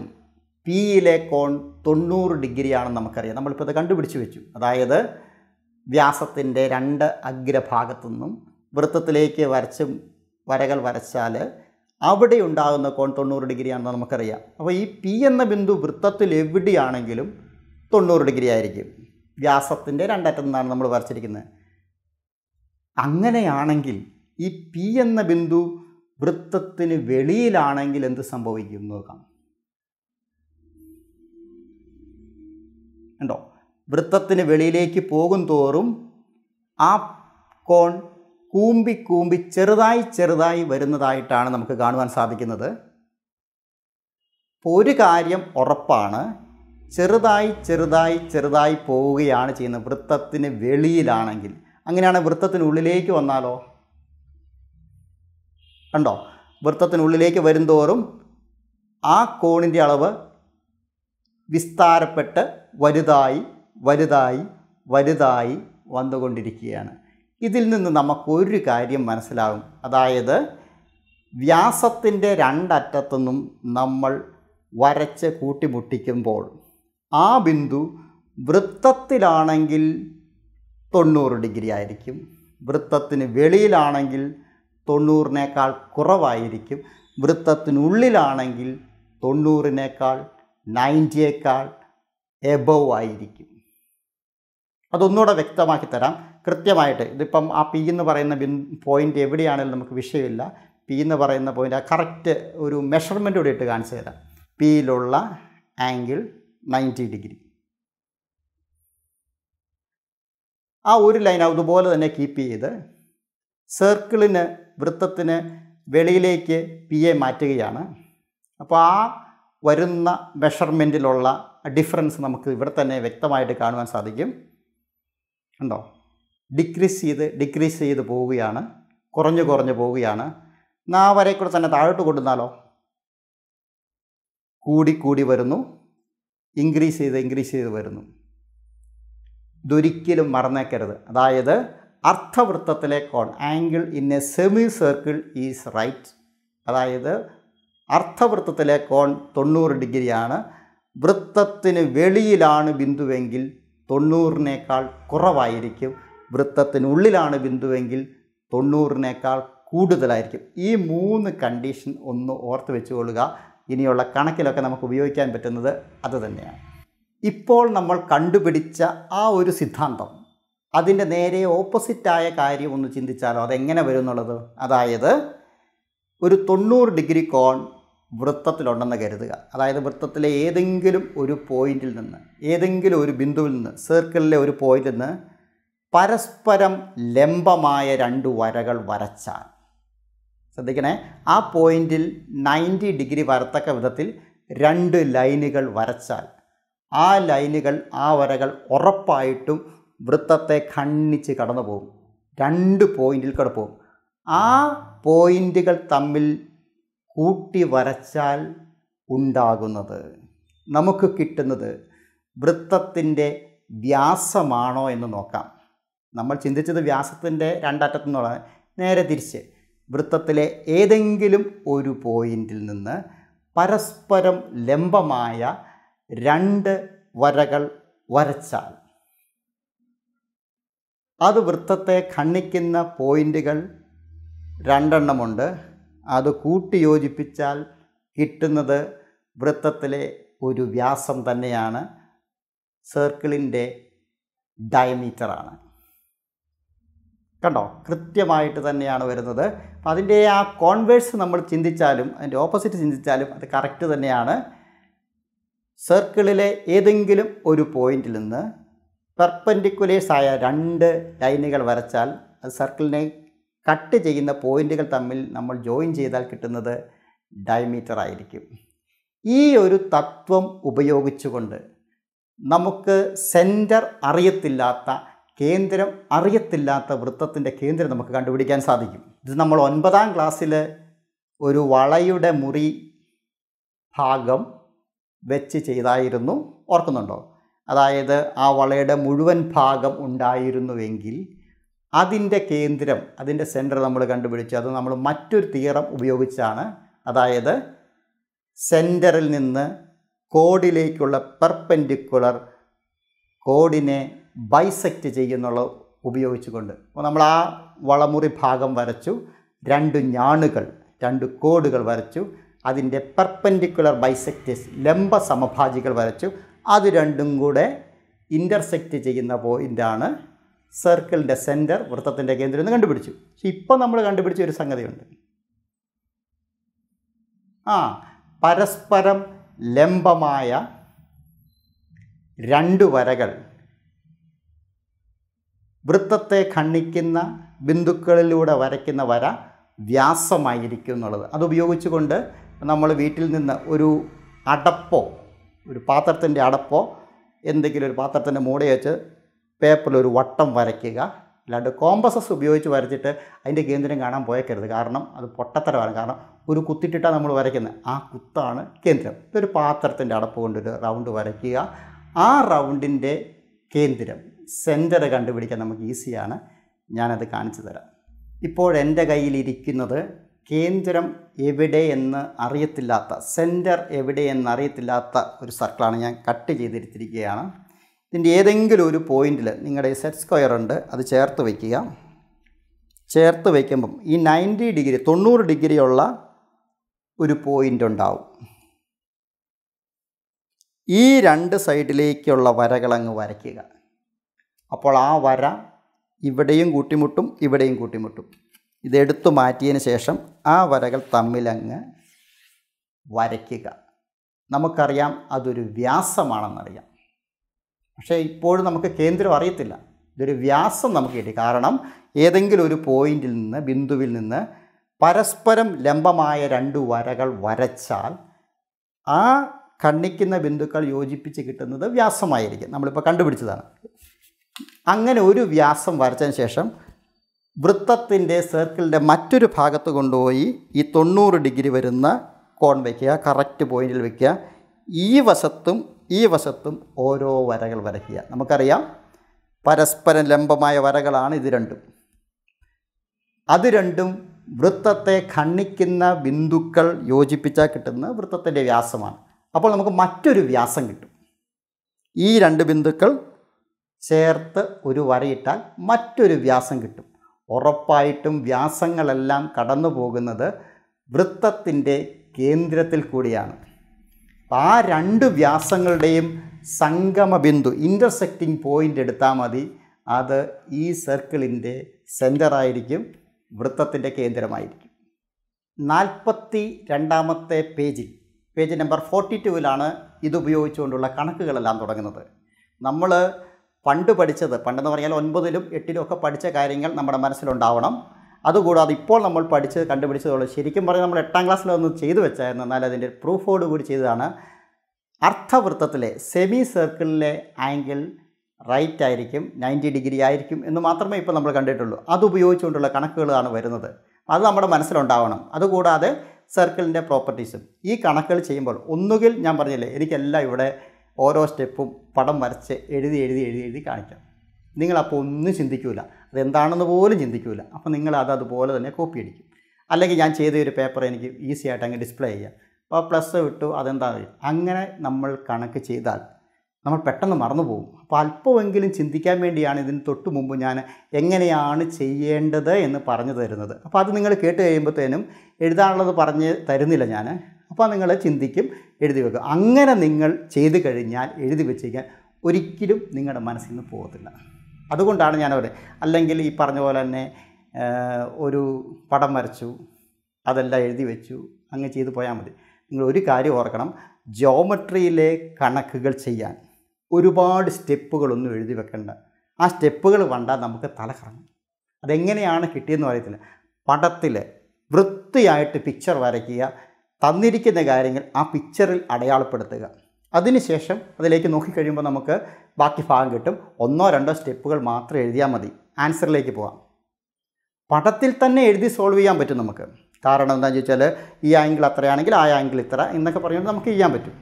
പി യിലെ കോൺ തൊണ്ണൂറ് ഡിഗ്രിയാണെന്ന് നമുക്കറിയാം നമ്മളിപ്പോൾ ഇത് കണ്ടുപിടിച്ച് വെച്ചു അതായത് വ്യാസത്തിൻ്റെ രണ്ട് അഗ്രഭാഗത്തു നിന്നും വൃത്തത്തിലേക്ക് വരച്ച് വരകൾ വരച്ചാൽ അവിടെ ഉണ്ടാകുന്ന കോൺ തൊണ്ണൂറ് ഡിഗ്രിയാണെന്ന് നമുക്കറിയാം അപ്പോൾ ഈ പി എന്ന ബിന്ദു വൃത്തത്തിൽ എവിടെയാണെങ്കിലും തൊണ്ണൂറ് ഡിഗ്രി ആയിരിക്കും വ്യാസത്തിൻ്റെ രണ്ടറ്റം നിന്നാണ് നമ്മൾ വരച്ചിരിക്കുന്നത് അങ്ങനെയാണെങ്കിൽ ഈ പി എന്ന ബിന്ദു വൃത്തത്തിന് വെളിയിലാണെങ്കിൽ എന്ത് സംഭവിക്കും നോക്കാം ഉണ്ടോ വൃത്തത്തിന് വെളിയിലേക്ക് പോകും തോറും ആ കോൺ കൂമ്പി കൂമ്പി ചെറുതായി ചെറുതായി വരുന്നതായിട്ടാണ് നമുക്ക് കാണുവാൻ സാധിക്കുന്നത് ഒരു കാര്യം ഉറപ്പാണ് ചെറുതായി ചെറുതായി ചെറുതായി പോവുകയാണ് ചെയ്യുന്നത് വൃത്തത്തിന് വെളിയിലാണെങ്കിൽ അങ്ങനെയാണ് വൃത്തത്തിനുള്ളിലേക്ക് വന്നാലോ കണ്ടോ വൃത്തത്തിനുള്ളിലേക്ക് വരുന്തോറും ആ കോണിൻ്റെ അളവ് വിസ്താരപ്പെട്ട് വലുതായി വലുതായി വലുതായി വന്നുകൊണ്ടിരിക്കുകയാണ് ഇതിൽ നിന്ന് നമുക്കൊരു കാര്യം മനസ്സിലാകും അതായത് വ്യാസത്തിൻ്റെ രണ്ടറ്റത്തുനിന്നും നമ്മൾ വരച്ച് കൂട്ടിമുട്ടിക്കുമ്പോൾ ആ ബിന്ദു വൃത്തത്തിലാണെങ്കിൽ തൊണ്ണൂറ് ഡിഗ്രി ആയിരിക്കും വൃത്തത്തിന് വെളിയിലാണെങ്കിൽ തൊണ്ണൂറിനേക്കാൾ കുറവായിരിക്കും വൃത്തത്തിനുള്ളിലാണെങ്കിൽ തൊണ്ണൂറിനേക്കാൾ നയൻറ്റിയേക്കാൾ എബവ് ആയിരിക്കും അതൊന്നുകൂടെ വ്യക്തമാക്കി തരാം കൃത്യമായിട്ട് ഇതിപ്പം ആ പി എന്ന് പറയുന്ന ബിൻ പോയിൻ്റ് എവിടെയാണെങ്കിലും നമുക്ക് വിഷയമില്ല പി എന്ന് പറയുന്ന പോയിൻ്റ് ആ കറക്റ്റ് ഒരു മെഷർമെൻ്റ് കൂടി ഇട്ട് കാണിച്ചു തരാം പിയിലുള്ള ആംഗിൾ നയൻറ്റി ഡിഗ്രി ആ ഒരു ലൈൻ അതുപോലെ തന്നെ കീപ്പ് ചെയ്ത് സർക്കിളിന് വൃത്തത്തിന് വെളിയിലേക്ക് പി എ മാറ്റുകയാണ് അപ്പോൾ ആ വരുന്ന മെഷർമെൻറ്റിലുള്ള ഡിഫറൻസ് നമുക്ക് ഇവിടെ തന്നെ വ്യക്തമായിട്ട് കാണുവാൻ സാധിക്കും ഉണ്ടോ ഡിക്രീസ് ചെയ്ത് ഡിക്രീസ് ചെയ്ത് പോവുകയാണ് കുറഞ്ഞു കുറഞ്ഞു പോവുകയാണ് നാ വരെ കൂടെ തന്നെ താഴോട്ട് കൊണ്ടുവന്നാലോ കൂടി വരുന്നു ഇൻക്രീസ് ചെയ്ത് ഇൻക്രീസ് ചെയ്ത് വരുന്നു ഇതൊരിക്കലും മറന്നേക്കരുത് അതായത് അർത്ഥവൃത്തത്തിലെ കോൺ angle in a semi circle is right അതായത് അർത്ഥവൃത്തത്തിലെ കോൺ തൊണ്ണൂറ് ഡിഗ്രിയാണ് വൃത്തത്തിന് വെളിയിലാണ് ബിന്ദുവെങ്കിൽ തൊണ്ണൂറിനേക്കാൾ കുറവായിരിക്കും വൃത്തത്തിനുള്ളിലാണ് ബിന്ദുവെങ്കിൽ തൊണ്ണൂറിനേക്കാൾ കൂടുതലായിരിക്കും ഈ മൂന്ന് കണ്ടീഷൻ ഒന്ന് ഓർത്ത് വെച്ചുകൊള്ളുക ഇനിയുള്ള കണക്കിലൊക്കെ നമുക്ക് ഉപയോഗിക്കാൻ പറ്റുന്നത് അത് തന്നെയാണ് ഇപ്പോൾ നമ്മൾ കണ്ടുപിടിച്ച ആ ഒരു സിദ്ധാന്തം അതിൻ്റെ നേരെ ഓപ്പോസിറ്റായ കാര്യം ഒന്ന് ചിന്തിച്ചാലോ അതെങ്ങനെ വരും എന്നുള്ളത് അതായത് ഒരു തൊണ്ണൂറ് ഡിഗ്രി കോൺ വൃത്തത്തിലുണ്ടെന്ന് കരുതുക അതായത് വൃത്തത്തിലെ ഏതെങ്കിലും ഒരു പോയിന്റിൽ നിന്ന് ഏതെങ്കിലും ഒരു ബിന്ദുവിൽ നിന്ന് സർക്കിളിലെ ഒരു പോയിന്റിൽ നിന്ന് പരസ്പരം ലംബമായ രണ്ട് വരകൾ വരച്ചാൽ ശ്രദ്ധിക്കണേ ആ പോയിന്റിൽ നയൻറ്റി ഡിഗ്രി വരത്തക്ക വിധത്തിൽ രണ്ട് ലൈനുകൾ വരച്ചാൽ ആ ലൈനുകൾ ആ വരകൾ ഉറപ്പായിട്ടും വൃത്തത്തെ ഖണ്ണിച്ച് കടന്നു പോകും രണ്ട് പോയിന്റിൽ കടപ്പോകും ആ പോയിന്റുകൾ തമ്മിൽ കൂട്ടി വരച്ചാൽ ഉണ്ടാകുന്നത് നമുക്ക് കിട്ടുന്നത് വൃത്തത്തിൻ്റെ വ്യാസമാണോ എന്ന് നോക്കാം നമ്മൾ ചിന്തിച്ചത് വ്യാസത്തിൻ്റെ രണ്ടറ്റത്തു നിന്നുള്ള നേരെ തിരിച്ച് വൃത്തത്തിലെ ഏതെങ്കിലും ഒരു പോയിന്റിൽ നിന്ന് പരസ്പരം ലംബമായ രണ്ട് വരകൾ വരച്ചാൽ അത് വൃത്തത്തെ ഖണ്ണിക്കുന്ന പോയിൻ്റുകൾ രണ്ടെണ്ണമുണ്ട് അത് കൂട്ടി യോജിപ്പിച്ചാൽ കിട്ടുന്നത് വൃത്തത്തിലെ ഒരു വ്യാസം തന്നെയാണ് സർക്കിളിൻ്റെ ഡയമീറ്ററാണ് കണ്ടോ കൃത്യമായിട്ട് തന്നെയാണ് വരുന്നത് അപ്പം അതിൻ്റെ ആ കോൺവേഴ്സ് നമ്മൾ ചിന്തിച്ചാലും അതിൻ്റെ ഓപ്പോസിറ്റ് ചിന്തിച്ചാലും അത് കറക്റ്റ് തന്നെയാണ് സർക്കിളിലെ ഏതെങ്കിലും ഒരു പോയിന്റിൽ നിന്ന് പെർപ്പൻഡിക്കുലേഴ്സ് ആയ രണ്ട് ലൈനുകൾ വരച്ചാൽ അത് സർക്കിളിനെ കട്ട് ചെയ്യുന്ന പോയിന്റുകൾ തമ്മിൽ നമ്മൾ ജോയിൻ ചെയ്താൽ കിട്ടുന്നത് ഡയമീറ്റർ ആയിരിക്കും ഈ ഒരു തത്വം ഉപയോഗിച്ചുകൊണ്ട് നമുക്ക് സെൻറ്റർ അറിയത്തില്ലാത്ത കേന്ദ്രം അറിയത്തില്ലാത്ത വൃത്തത്തിൻ്റെ കേന്ദ്രം നമുക്ക് കണ്ടുപിടിക്കാൻ സാധിക്കും ഇത് നമ്മൾ ഒൻപതാം ക്ലാസ്സിൽ ഒരു വളയുടെ മുറി ഭാഗം വെച്ച് ചെയ്തായിരുന്നു ഓർക്കുന്നുണ്ടോ അതായത് ആ വളയുടെ മുഴുവൻ ഭാഗം ഉണ്ടായിരുന്നുവെങ്കിൽ അതിൻ്റെ കേന്ദ്രം അതിൻ്റെ സെൻറ്റർ നമ്മൾ കണ്ടുപിടിച്ചു അത് നമ്മൾ മറ്റൊരു തിയറം ഉപയോഗിച്ചാണ് അതായത് സെൻറ്ററിൽ നിന്ന് കോഡിലേക്കുള്ള പെർപ്പൻഡിക്കുലർ കോഡിനെ ബൈസെക്റ്റ് ചെയ്യുന്നുള്ള ഉപയോഗിച്ചുകൊണ്ട് അപ്പോൾ നമ്മൾ ആ വളമുറി ഭാഗം വരച്ചു രണ്ട് ഞാണുകൾ രണ്ട് കോഡുകൾ വരച്ചു അതിൻ്റെ പെർപ്പൻഡിക്കുലർ ബൈസെക്റ്റേഴ്സ് ലംബ സമഭാജികൾ വരച്ചു അത് രണ്ടും കൂടെ ഇൻ്റർസെക്റ്റ് ചെയ്യുന്ന പോയിൻ്റാണ് സർക്കിളിൻ്റെ സെൻറ്റർ വൃത്തത്തിൻ്റെ കേന്ദ്രം എന്ന് കണ്ടുപിടിച്ചു പക്ഷെ ഇപ്പം നമ്മൾ കണ്ടുപിടിച്ച ഒരു സംഗതിയുണ്ട് ആ പരസ്പരം ലംബമായ രണ്ട് വരകൾ വൃത്തത്തെ ഖണ്ണിക്കുന്ന ബിന്ദുക്കളിലൂടെ വരയ്ക്കുന്ന വര വ്യാസമായിരിക്കും എന്നുള്ളത് അതുപയോഗിച്ചുകൊണ്ട് നമ്മൾ വീട്ടിൽ നിന്ന് ഒരു അടപ്പോ ഒരു പാത്രത്തിൻ്റെ അടപ്പോ എന്തെങ്കിലും ഒരു പാത്രത്തിൻ്റെ മൂടി വെച്ച് പേപ്പറിൽ ഒരു വട്ടം വരയ്ക്കുക അല്ലാണ്ട് കോമ്പസസ് ഉപയോഗിച്ച് വരച്ചിട്ട് അതിൻ്റെ കേന്ദ്രം കാണാൻ പോയേക്കരുത് കാരണം അത് പൊട്ടത്തരമാണ് കാരണം ഒരു കുത്തിട്ടിട്ടാണ് നമ്മൾ വരയ്ക്കുന്നത് ആ കുത്താണ് കേന്ദ്രം ഒരു പാത്രത്തിൻ്റെ അടപ്പ് കൊണ്ടൊരു റൗണ്ട് വരയ്ക്കുക ആ റൗണ്ടിൻ്റെ കേന്ദ്രം സെൻറ്റർ കണ്ടുപിടിക്കാൻ നമുക്ക് ഈസിയാണ് ഞാനത് കാണിച്ചു തരാം ഇപ്പോൾ എൻ്റെ കയ്യിലിരിക്കുന്നത് കേന്ദ്രം എവിടെയെന്ന് അറിയത്തില്ലാത്ത സെൻറ്റർ എവിടെയെന്ന് അറിയത്തില്ലാത്ത ഒരു സർക്കിളാണ് ഞാൻ കട്ട് ചെയ്തെടുത്തിരിക്കുകയാണ് ഇതിൻ്റെ ഏതെങ്കിലും ഒരു പോയിന്റിൽ നിങ്ങളുടെ സെറ്റ് സ്ക്വയർ ഉണ്ട് അത് ചേർത്ത് വയ്ക്കുക ചേർത്ത് വയ്ക്കുമ്പം ഈ നയൻറ്റി ഡിഗ്രി തൊണ്ണൂറ് ഡിഗ്രിയുള്ള ഒരു പോയിൻ്റ് ഉണ്ടാവും ഈ രണ്ട് സൈഡിലേക്കുള്ള വരകളങ്ങ് വരയ്ക്കുക അപ്പോൾ ആ വര ഇവിടെയും കൂട്ടിമുട്ടും ഇവിടെയും കൂട്ടിമുട്ടും ഇതെടുത്തു മാറ്റിയതിന് ശേഷം ആ വരകൾ തമ്മിലങ്ങ് വരയ്ക്കുക നമുക്കറിയാം അതൊരു വ്യാസമാണെന്നറിയാം പക്ഷേ ഇപ്പോഴും നമുക്ക് കേന്ദ്രം അറിയത്തില്ല ഇതൊരു വ്യാസം നമുക്ക് കിട്ടി കാരണം ഏതെങ്കിലും ഒരു പോയിന്റിൽ നിന്ന് ബിന്ദുവിൽ നിന്ന് പരസ്പരം ലംബമായ രണ്ട് വരകൾ വരച്ചാൽ ആ കണ്ണിക്കുന്ന ബിന്ദുക്കൾ യോജിപ്പിച്ച് കിട്ടുന്നത് വ്യാസമായിരിക്കും നമ്മളിപ്പോൾ കണ്ടുപിടിച്ചതാണ് അങ്ങനെ ഒരു വ്യാസം വരച്ചതിന് ശേഷം വൃത്തത്തിൻ്റെ സർക്കിളിൻ്റെ മറ്റൊരു ഭാഗത്ത് കൊണ്ടുപോയി ഈ തൊണ്ണൂറ് ഡിഗ്രി വരുന്ന കോൺ വയ്ക്കുക കറക്റ്റ് പോയിന്റിൽ വയ്ക്കുക ഈ വശത്തും ഈ വശത്തും ഓരോ വരകൾ വരയ്ക്കുക നമുക്കറിയാം പരസ്പരം ലംബമായ വരകളാണ് ഇത് രണ്ടും അത് രണ്ടും വൃത്തത്തെ ഖണ്ണിക്കുന്ന ബിന്ദുക്കൾ യോജിപ്പിച്ചാൽ കിട്ടുന്ന വൃത്തത്തിൻ്റെ വ്യാസമാണ് അപ്പോൾ നമുക്ക് മറ്റൊരു വ്യാസം കിട്ടും ഈ രണ്ട് ബിന്ദുക്കൾ ചേർത്ത് ഒരു വരയിട്ടാൽ മറ്റൊരു വ്യാസം കിട്ടും ഉറപ്പായിട്ടും വ്യാസങ്ങളെല്ലാം കടന്നു പോകുന്നത് വൃത്തത്തിൻ്റെ കേന്ദ്രത്തിൽ കൂടിയാണ് ആ രണ്ട് വ്യാസങ്ങളുടെയും സംഗമ ബിന്ദു ഇൻ്റർസെക്റ്റിംഗ് പോയിൻ്റ് എടുത്താൽ മതി അത് ഈ സർക്കിളിൻ്റെ സെൻറ്ററായിരിക്കും വൃത്തത്തിൻ്റെ കേന്ദ്രമായിരിക്കും നാൽപ്പത്തി രണ്ടാമത്തെ പേജിൽ പേജ് നമ്പർ ഫോർട്ടി ടുവിലാണ് ഇതുപയോഗിച്ചുകൊണ്ടുള്ള കണക്കുകളെല്ലാം തുടങ്ങുന്നത് നമ്മൾ പണ്ട് പഠിച്ചത് പണ്ടെന്ന് പറഞ്ഞാൽ ഒൻപതിലും എട്ടിലും ഒക്കെ പഠിച്ച കാര്യങ്ങൾ നമ്മുടെ മനസ്സിലുണ്ടാവണം അതുകൂടാതെ ഇപ്പോൾ നമ്മൾ പഠിച്ച് കണ്ടുപിടിച്ചതുള്ളൂ ശരിക്കും പറഞ്ഞാൽ നമ്മൾ എട്ടാം ക്ലാസ്സിലൊന്ന് ചെയ്തു വെച്ചായിരുന്നു എന്നാൽ അതിൻ്റെ പ്രൂഫോട് കൂടി ചെയ്തതാണ് അർത്ഥവൃത്തത്തിലെ സെമി സർക്കിളിലെ ആംഗിൾ റൈറ്റ് ആയിരിക്കും നയൻറ്റി ഡിഗ്രി ആയിരിക്കും എന്ന് മാത്രമേ ഇപ്പോൾ നമ്മൾ കണ്ടിട്ടുള്ളൂ അതുപയോഗിച്ചുകൊണ്ടുള്ള കണക്കുകളാണ് വരുന്നത് അത് നമ്മുടെ മനസ്സിലുണ്ടാവണം അതുകൂടാതെ സർക്കിളിൻ്റെ പ്രോപ്പർട്ടീസും ഈ കണക്കുകൾ ചെയ്യുമ്പോൾ ഒന്നുകിൽ ഞാൻ പറഞ്ഞില്ലേ എനിക്കെല്ലാം ഇവിടെ ഓരോ സ്റ്റെപ്പും പടം വരച്ച് എഴുതി എഴുതി എഴുതി എഴുതി കാണിക്കാം നിങ്ങളപ്പോൾ ഒന്നും ചിന്തിക്കില്ല അതെന്താണെന്ന് പോലും ചിന്തിക്കില്ല അപ്പോൾ നിങ്ങൾ അത് അതുപോലെ തന്നെ കോപ്പി അടിക്കും അല്ലെങ്കിൽ ഞാൻ ചെയ്ത ഒരു പേപ്പർ എനിക്ക് ഈസി ആയിട്ട് അങ്ങ് ഡിസ്പ്ലേ ചെയ്യാം അപ്പോൾ പ്ലസ് വിട്ടു അതെന്താ അങ്ങനെ നമ്മൾ കണക്ക് ചെയ്താൽ നമ്മൾ പെട്ടെന്ന് മറന്നു പോകും അപ്പോൾ അല്പമെങ്കിലും ചിന്തിക്കാൻ വേണ്ടിയാണ് ഇതിന് തൊട്ട് മുമ്പ് ഞാൻ എങ്ങനെയാണ് ചെയ്യേണ്ടത് എന്ന് പറഞ്ഞു തരുന്നത് അപ്പോൾ അത് നിങ്ങൾ കേട്ട് കഴിയുമ്പോഴത്തേനും എഴുതാനുള്ളത് പറഞ്ഞ് തരുന്നില്ല ഞാൻ അപ്പോൾ നിങ്ങൾ ചിന്തിക്കും എഴുതി വെക്കുക അങ്ങനെ നിങ്ങൾ ചെയ്തു കഴിഞ്ഞാൽ എഴുതി വെച്ചിരിക്കാൻ ഒരിക്കലും നിങ്ങളുടെ മനസ്സിൽ നിന്ന് പോകത്തില്ല അതുകൊണ്ടാണ് ഞാൻ അവിടെ അല്ലെങ്കിൽ ഈ പറഞ്ഞ പോലെ തന്നെ ഒരു പടം വരച്ചു അതെല്ലാം എഴുതി വെച്ചു അങ്ങ് ചെയ്തു പോയാൽ മതി നിങ്ങൾ ഒരു കാര്യം ഓർക്കണം ജോമെട്രിയിലെ കണക്കുകൾ ചെയ്യാൻ ഒരുപാട് സ്റ്റെപ്പുകളൊന്നും എഴുതി വെക്കേണ്ട ആ സ്റ്റെപ്പുകൾ കണ്ടാൽ നമുക്ക് തല കറങ്ങും അതെങ്ങനെയാണ് കിട്ടിയെന്ന് പറയത്തില്ല പടത്തിൽ വൃത്തിയായിട്ട് പിക്ചർ വരയ്ക്കുക തന്നിരിക്കുന്ന കാര്യങ്ങൾ ആ പിക്ചറിൽ അടയാളപ്പെടുത്തുക അതിനുശേഷം അതിലേക്ക് നോക്കിക്കഴിയുമ്പോൾ നമുക്ക് ബാക്കി ഭാഗം കിട്ടും ഒന്നോ രണ്ടോ സ്റ്റെപ്പുകൾ മാത്രം എഴുതിയാൽ മതി ആൻസറിലേക്ക് പോകാം പടത്തിൽ തന്നെ എഴുതി സോൾവ് ചെയ്യാൻ പറ്റും നമുക്ക് കാരണം എന്താണെന്ന് ചോദിച്ചാൽ ഈ ആംഗിൾ അത്രയാണെങ്കിൽ ആ ആംഗിൾ ഇത്ര എന്നൊക്കെ പറഞ്ഞുകൊണ്ട് നമുക്ക് ചെയ്യാൻ പറ്റും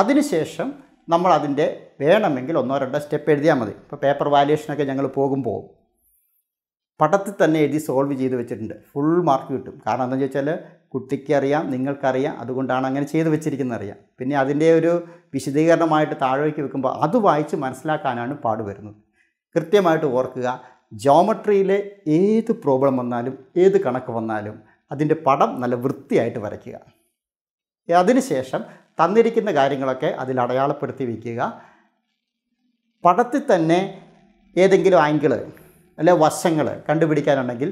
അതിനുശേഷം നമ്മൾ അതിൻ്റെ വേണമെങ്കിൽ ഒന്നോ രണ്ടോ സ്റ്റെപ്പ് എഴുതിയാൽ മതി ഇപ്പോൾ പേപ്പർ വാല്യുവേഷനൊക്കെ ഞങ്ങൾ പോകുമ്പോൾ പടത്തിൽ തന്നെ എഴുതി സോൾവ് ചെയ്ത് വെച്ചിട്ടുണ്ട് ഫുൾ മാർക്ക് കിട്ടും കാരണം എന്താണെന്ന് ചോദിച്ചാൽ കുട്ടിക്കറിയാം നിങ്ങൾക്കറിയാം അതുകൊണ്ടാണ് അങ്ങനെ ചെയ്തു വെച്ചിരിക്കുന്നത് അറിയാം പിന്നെ അതിൻ്റെ ഒരു വിശദീകരണമായിട്ട് താഴേക്ക് വെക്കുമ്പോൾ അത് വായിച്ച് മനസ്സിലാക്കാനാണ് പാടുവരുന്നത് കൃത്യമായിട്ട് ഓർക്കുക ജോമട്രിയിലെ ഏത് പ്രോബ്ലം വന്നാലും ഏത് കണക്ക് വന്നാലും അതിൻ്റെ പടം നല്ല വൃത്തിയായിട്ട് വരയ്ക്കുക അതിനുശേഷം തന്നിരിക്കുന്ന കാര്യങ്ങളൊക്കെ അതിൽ അടയാളപ്പെടുത്തി വയ്ക്കുക പടത്തിൽ തന്നെ ഏതെങ്കിലും ആംഗിള് അല്ലെ വശങ്ങൾ കണ്ടുപിടിക്കാനുണ്ടെങ്കിൽ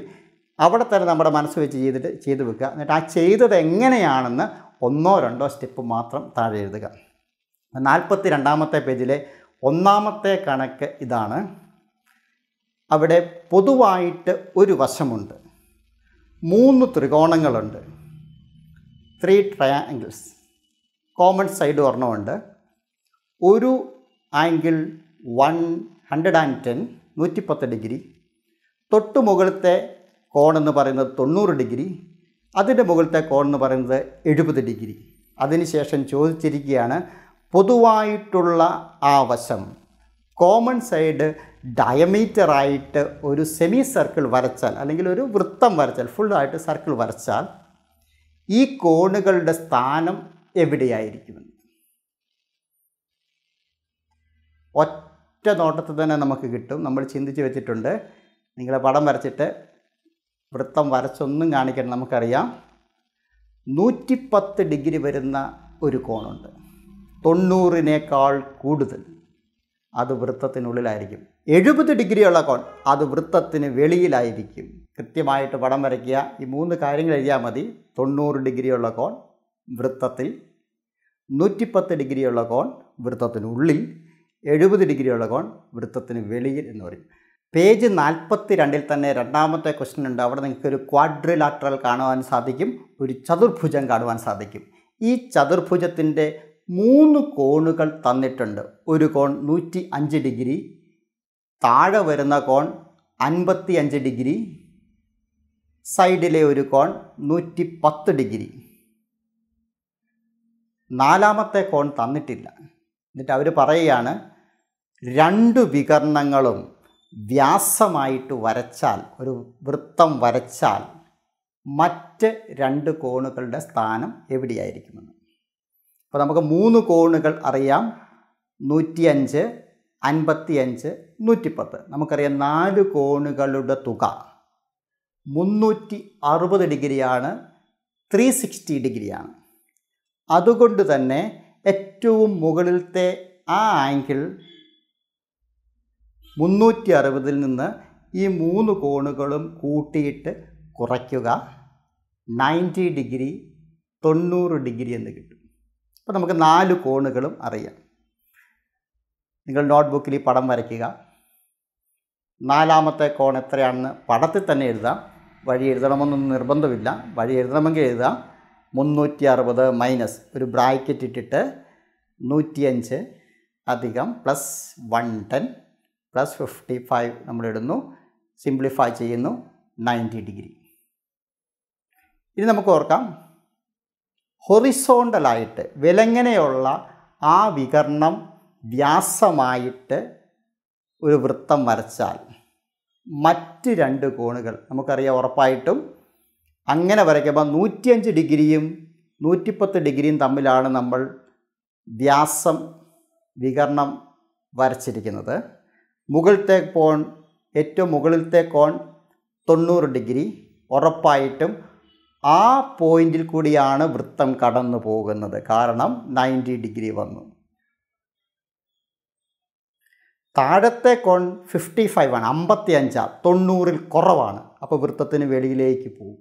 അവിടെ തന്നെ നമ്മുടെ മനസ്സ് വെച്ച് ചെയ്തിട്ട് ചെയ്തു വെക്കുക എന്നിട്ട് ആ ചെയ്തത് എങ്ങനെയാണെന്ന് ഒന്നോ രണ്ടോ സ്റ്റെപ്പ് മാത്രം താഴെ എഴുതുക നാൽപ്പത്തി രണ്ടാമത്തെ പേജിലെ ഒന്നാമത്തെ കണക്ക് ഇതാണ് അവിടെ പൊതുവായിട്ട് ഒരു വശമുണ്ട് മൂന്ന് ത്രികോണങ്ങളുണ്ട് ത്രീ ട്രയാങ്കിൾസ് കോമൺ സൈഡ് ഒരെണ്ണമുണ്ട് ഒരു angle one hundred and ten നൂറ്റിപ്പത്ത് ഡിഗ്രി തൊട്ടു മുകളിലത്തെ കോണെന്ന് പറയുന്നത് തൊണ്ണൂറ് ഡിഗ്രി അതിൻ്റെ മുകളിലത്തെ എന്ന് പറയുന്നത് എഴുപത് ഡിഗ്രി അതിനുശേഷം ചോദിച്ചിരിക്കുകയാണ് പൊതുവായിട്ടുള്ള ആ വശം കോമൺ സൈഡ് ഡയമീറ്ററായിട്ട് ഒരു സെമി സർക്കിൾ വരച്ചാൽ അല്ലെങ്കിൽ ഒരു വൃത്തം വരച്ചാൽ ഫുള്ളായിട്ട് സർക്കിൾ വരച്ചാൽ ഈ കോണുകളുടെ സ്ഥാനം എവിടെയായിരിക്കുമെന്ന് ഒറ്റ നോട്ടത്തിൽ തന്നെ നമുക്ക് കിട്ടും നമ്മൾ ചിന്തിച്ച് വെച്ചിട്ടുണ്ട് നിങ്ങളെ പടം വരച്ചിട്ട് വൃത്തം വരച്ചൊന്നും കാണിക്കണം നമുക്കറിയാം നൂറ്റിപ്പത്ത് ഡിഗ്രി വരുന്ന ഒരു കോണുണ്ട് തൊണ്ണൂറിനേക്കാൾ കൂടുതൽ അത് വൃത്തത്തിനുള്ളിലായിരിക്കും എഴുപത് ഡിഗ്രിയുള്ള കോൺ അത് വൃത്തത്തിന് വെളിയിലായിരിക്കും കൃത്യമായിട്ട് പടം വരയ്ക്കുക ഈ മൂന്ന് കാര്യങ്ങൾ എഴുതിയാൽ മതി തൊണ്ണൂറ് ഡിഗ്രിയുള്ള കോൺ വൃത്തത്തിൽ നൂറ്റിപ്പത്ത് ഡിഗ്രിയുള്ള കോൺ വൃത്തത്തിനുള്ളിൽ എഴുപത് ഡിഗ്രിയുള്ള കോൺ വൃത്തത്തിന് വെളിയിൽ എന്ന് പറയും പേജ് നാൽപ്പത്തി രണ്ടിൽ തന്നെ രണ്ടാമത്തെ ക്വസ്റ്റ്യൻ ഉണ്ട് അവിടെ നിങ്ങൾക്ക് ഒരു ക്വാഡ്രിലാട്രൽ കാണുവാൻ സാധിക്കും ഒരു ചതുർഭുജം കാണുവാൻ സാധിക്കും ഈ ചതുർഭുജത്തിൻ്റെ മൂന്ന് കോണുകൾ തന്നിട്ടുണ്ട് ഒരു കോൺ നൂറ്റി അഞ്ച് ഡിഗ്രി താഴെ വരുന്ന കോൺ അൻപത്തി അഞ്ച് ഡിഗ്രി സൈഡിലെ ഒരു കോൺ നൂറ്റി പത്ത് ഡിഗ്രി നാലാമത്തെ കോൺ തന്നിട്ടില്ല എന്നിട്ട് അവർ പറയുകയാണ് രണ്ട് വികരണങ്ങളും വ്യാസമായിട്ട് വരച്ചാൽ ഒരു വൃത്തം വരച്ചാൽ മറ്റ് രണ്ട് കോണുകളുടെ സ്ഥാനം എവിടെയായിരിക്കുമെന്ന് അപ്പോൾ നമുക്ക് മൂന്ന് കോണുകൾ അറിയാം നൂറ്റിയഞ്ച് അൻപത്തിയഞ്ച് നൂറ്റിപ്പത്ത് നമുക്കറിയാം നാല് കോണുകളുടെ തുക മുന്നൂറ്റി അറുപത് ഡിഗ്രിയാണ് ത്രീ സിക്സ്റ്റി ഡിഗ്രിയാണ് അതുകൊണ്ട് തന്നെ ഏറ്റവും മുകളിലത്തെ ആ ആംഗിൾ മുന്നൂറ്റി അറുപതിൽ നിന്ന് ഈ മൂന്ന് കോണുകളും കൂട്ടിയിട്ട് കുറയ്ക്കുക നയൻറ്റി ഡിഗ്രി തൊണ്ണൂറ് ഡിഗ്രി എന്ന് കിട്ടും അപ്പോൾ നമുക്ക് നാല് കോണുകളും അറിയാം നിങ്ങൾ നോട്ട്ബുക്കിൽ ഈ പടം വരയ്ക്കുക നാലാമത്തെ കോൺ എത്രയാണെന്ന് പടത്തിൽ തന്നെ എഴുതാം വഴി എഴുതണമെന്നൊന്നും നിർബന്ധമില്ല വഴി എഴുതണമെങ്കിൽ എഴുതാം മുന്നൂറ്റി അറുപത് മൈനസ് ഒരു ബ്രാക്കറ്റ് ഇട്ടിട്ട് നൂറ്റിയഞ്ച് അധികം plus one ten plus fifty five നമ്മളിടുന്നു സിംപ്ലിഫൈ ചെയ്യുന്നു നയൻറ്റി ഡിഗ്രി ഇനി നമുക്ക് ഓർക്കാം ഹൊറിസോണ്ടലായിട്ട് വിലങ്ങനെയുള്ള ആ വികർണം വ്യാസമായിട്ട് ഒരു വൃത്തം വരച്ചാൽ മറ്റ് രണ്ട് കോണുകൾ നമുക്കറിയാം ഉറപ്പായിട്ടും അങ്ങനെ വരയ്ക്കുമ്പോൾ നൂറ്റിയഞ്ച് ഡിഗ്രിയും നൂറ്റിപ്പത്ത് ഡിഗ്രിയും തമ്മിലാണ് നമ്മൾ വ്യാസം വികരണം വരച്ചിരിക്കുന്നത് മുകളിലത്തെ കോൺ ഏറ്റവും മുകളിലത്തെ കോൺ തൊണ്ണൂറ് ഡിഗ്രി ഉറപ്പായിട്ടും ആ പോയിന്റിൽ കൂടിയാണ് വൃത്തം കടന്നു പോകുന്നത് കാരണം നയൻറ്റി ഡിഗ്രി വന്നു താഴത്തെ കോൺ ഫിഫ്റ്റി ഫൈവ് ആണ് അമ്പത്തി അഞ്ചാണ് തൊണ്ണൂറിൽ കുറവാണ് അപ്പോൾ വൃത്തത്തിന് വെളിയിലേക്ക് പോകും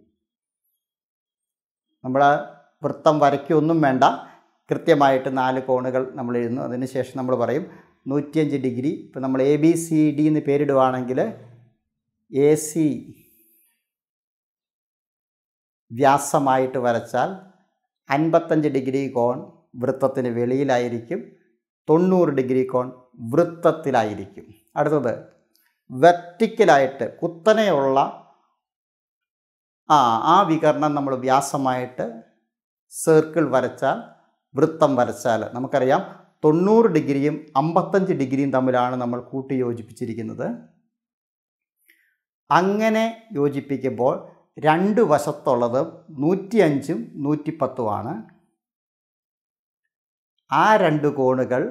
നമ്മൾ വൃത്തം വരയ്ക്കൊന്നും വേണ്ട കൃത്യമായിട്ട് നാല് കോണുകൾ നമ്മൾ എഴുതുന്നു അതിനുശേഷം നമ്മൾ പറയും നൂറ്റിയഞ്ച് ഡിഗ്രി ഇപ്പം നമ്മൾ എ ബി സി ഡി എന്ന് പേരിടുവാണെങ്കിൽ എ സി വ്യാസമായിട്ട് വരച്ചാൽ അൻപത്തഞ്ച് ഡിഗ്രി കോൺ വൃത്തത്തിന് വെളിയിലായിരിക്കും തൊണ്ണൂറ് ഡിഗ്രി കോൺ വൃത്തത്തിലായിരിക്കും അടുത്തത് വെർട്ടിക്കലായിട്ട് കുത്തനെയുള്ള ആ ആ വികരണം നമ്മൾ വ്യാസമായിട്ട് സർക്കിൾ വരച്ചാൽ വൃത്തം വരച്ചാൽ നമുക്കറിയാം തൊണ്ണൂറ് ഡിഗ്രിയും അമ്പത്തഞ്ച് ഡിഗ്രിയും തമ്മിലാണ് നമ്മൾ കൂട്ടി യോജിപ്പിച്ചിരിക്കുന്നത് അങ്ങനെ യോജിപ്പിക്കുമ്പോൾ രണ്ട് വശത്തുള്ളത് നൂറ്റിയഞ്ചും നൂറ്റിപ്പത്തുമാണ് ആ രണ്ട് കോണുകൾ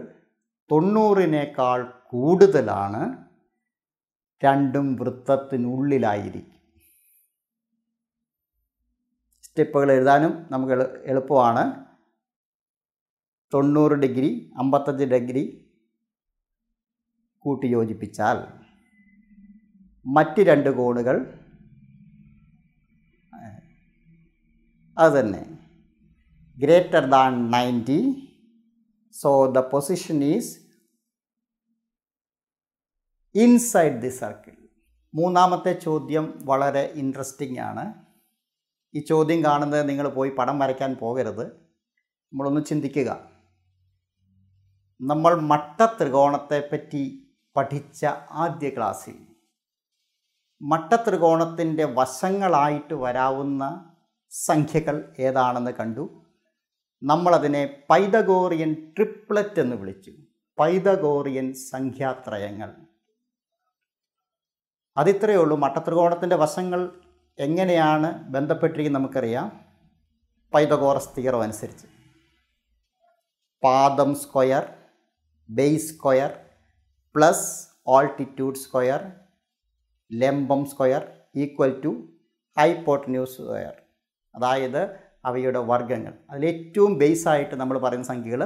തൊണ്ണൂറിനേക്കാൾ കൂടുതലാണ് രണ്ടും വൃത്തത്തിനുള്ളിലായിരിക്കും സ്റ്റെപ്പുകൾ എഴുതാനും നമുക്ക് എളുപ്പമാണ് തൊണ്ണൂറ് ഡിഗ്രി അമ്പത്തഞ്ച് ഡിഗ്രി കൂട്ടി യോജിപ്പിച്ചാൽ മറ്റ് രണ്ട് കോണുകൾ അതുതന്നെ greater than ninety so the position is inside the circle മൂന്നാമത്തെ ചോദ്യം വളരെ ഇൻട്രസ്റ്റിംഗ് ആണ് ഈ ചോദ്യം കാണുന്നത് നിങ്ങൾ പോയി പടം വരയ്ക്കാൻ പോകരുത് നമ്മളൊന്ന് ചിന്തിക്കുക നമ്മൾ മട്ട ത്രികോണത്തെപ്പറ്റി പഠിച്ച ആദ്യ ക്ലാസ്സിൽ മട്ട ത്രികോണത്തിൻ്റെ വശങ്ങളായിട്ട് വരാവുന്ന സംഖ്യകൾ ഏതാണെന്ന് കണ്ടു നമ്മളതിനെ പൈതഗോറിയൻ ട്രിപ്ലറ്റ് എന്ന് വിളിച്ചു പൈതഗോറിയൻ സംഖ്യാത്രയങ്ങൾ അതിത്രയേ ഉള്ളൂ മട്ട ത്രികോണത്തിൻ്റെ വശങ്ങൾ എങ്ങനെയാണ് ബന്ധപ്പെട്ടിരിക്കുന്നത് നമുക്കറിയാം പൈതഗോറസ് തീറോ അനുസരിച്ച് പാദം square base square plus altitude square ലംബം square equal to hypotenuse square അതായത് അവയുടെ വർഗങ്ങൾ അതിലേറ്റവും ബേസായിട്ട് നമ്മൾ പറയുന്ന സംഖ്യകൾ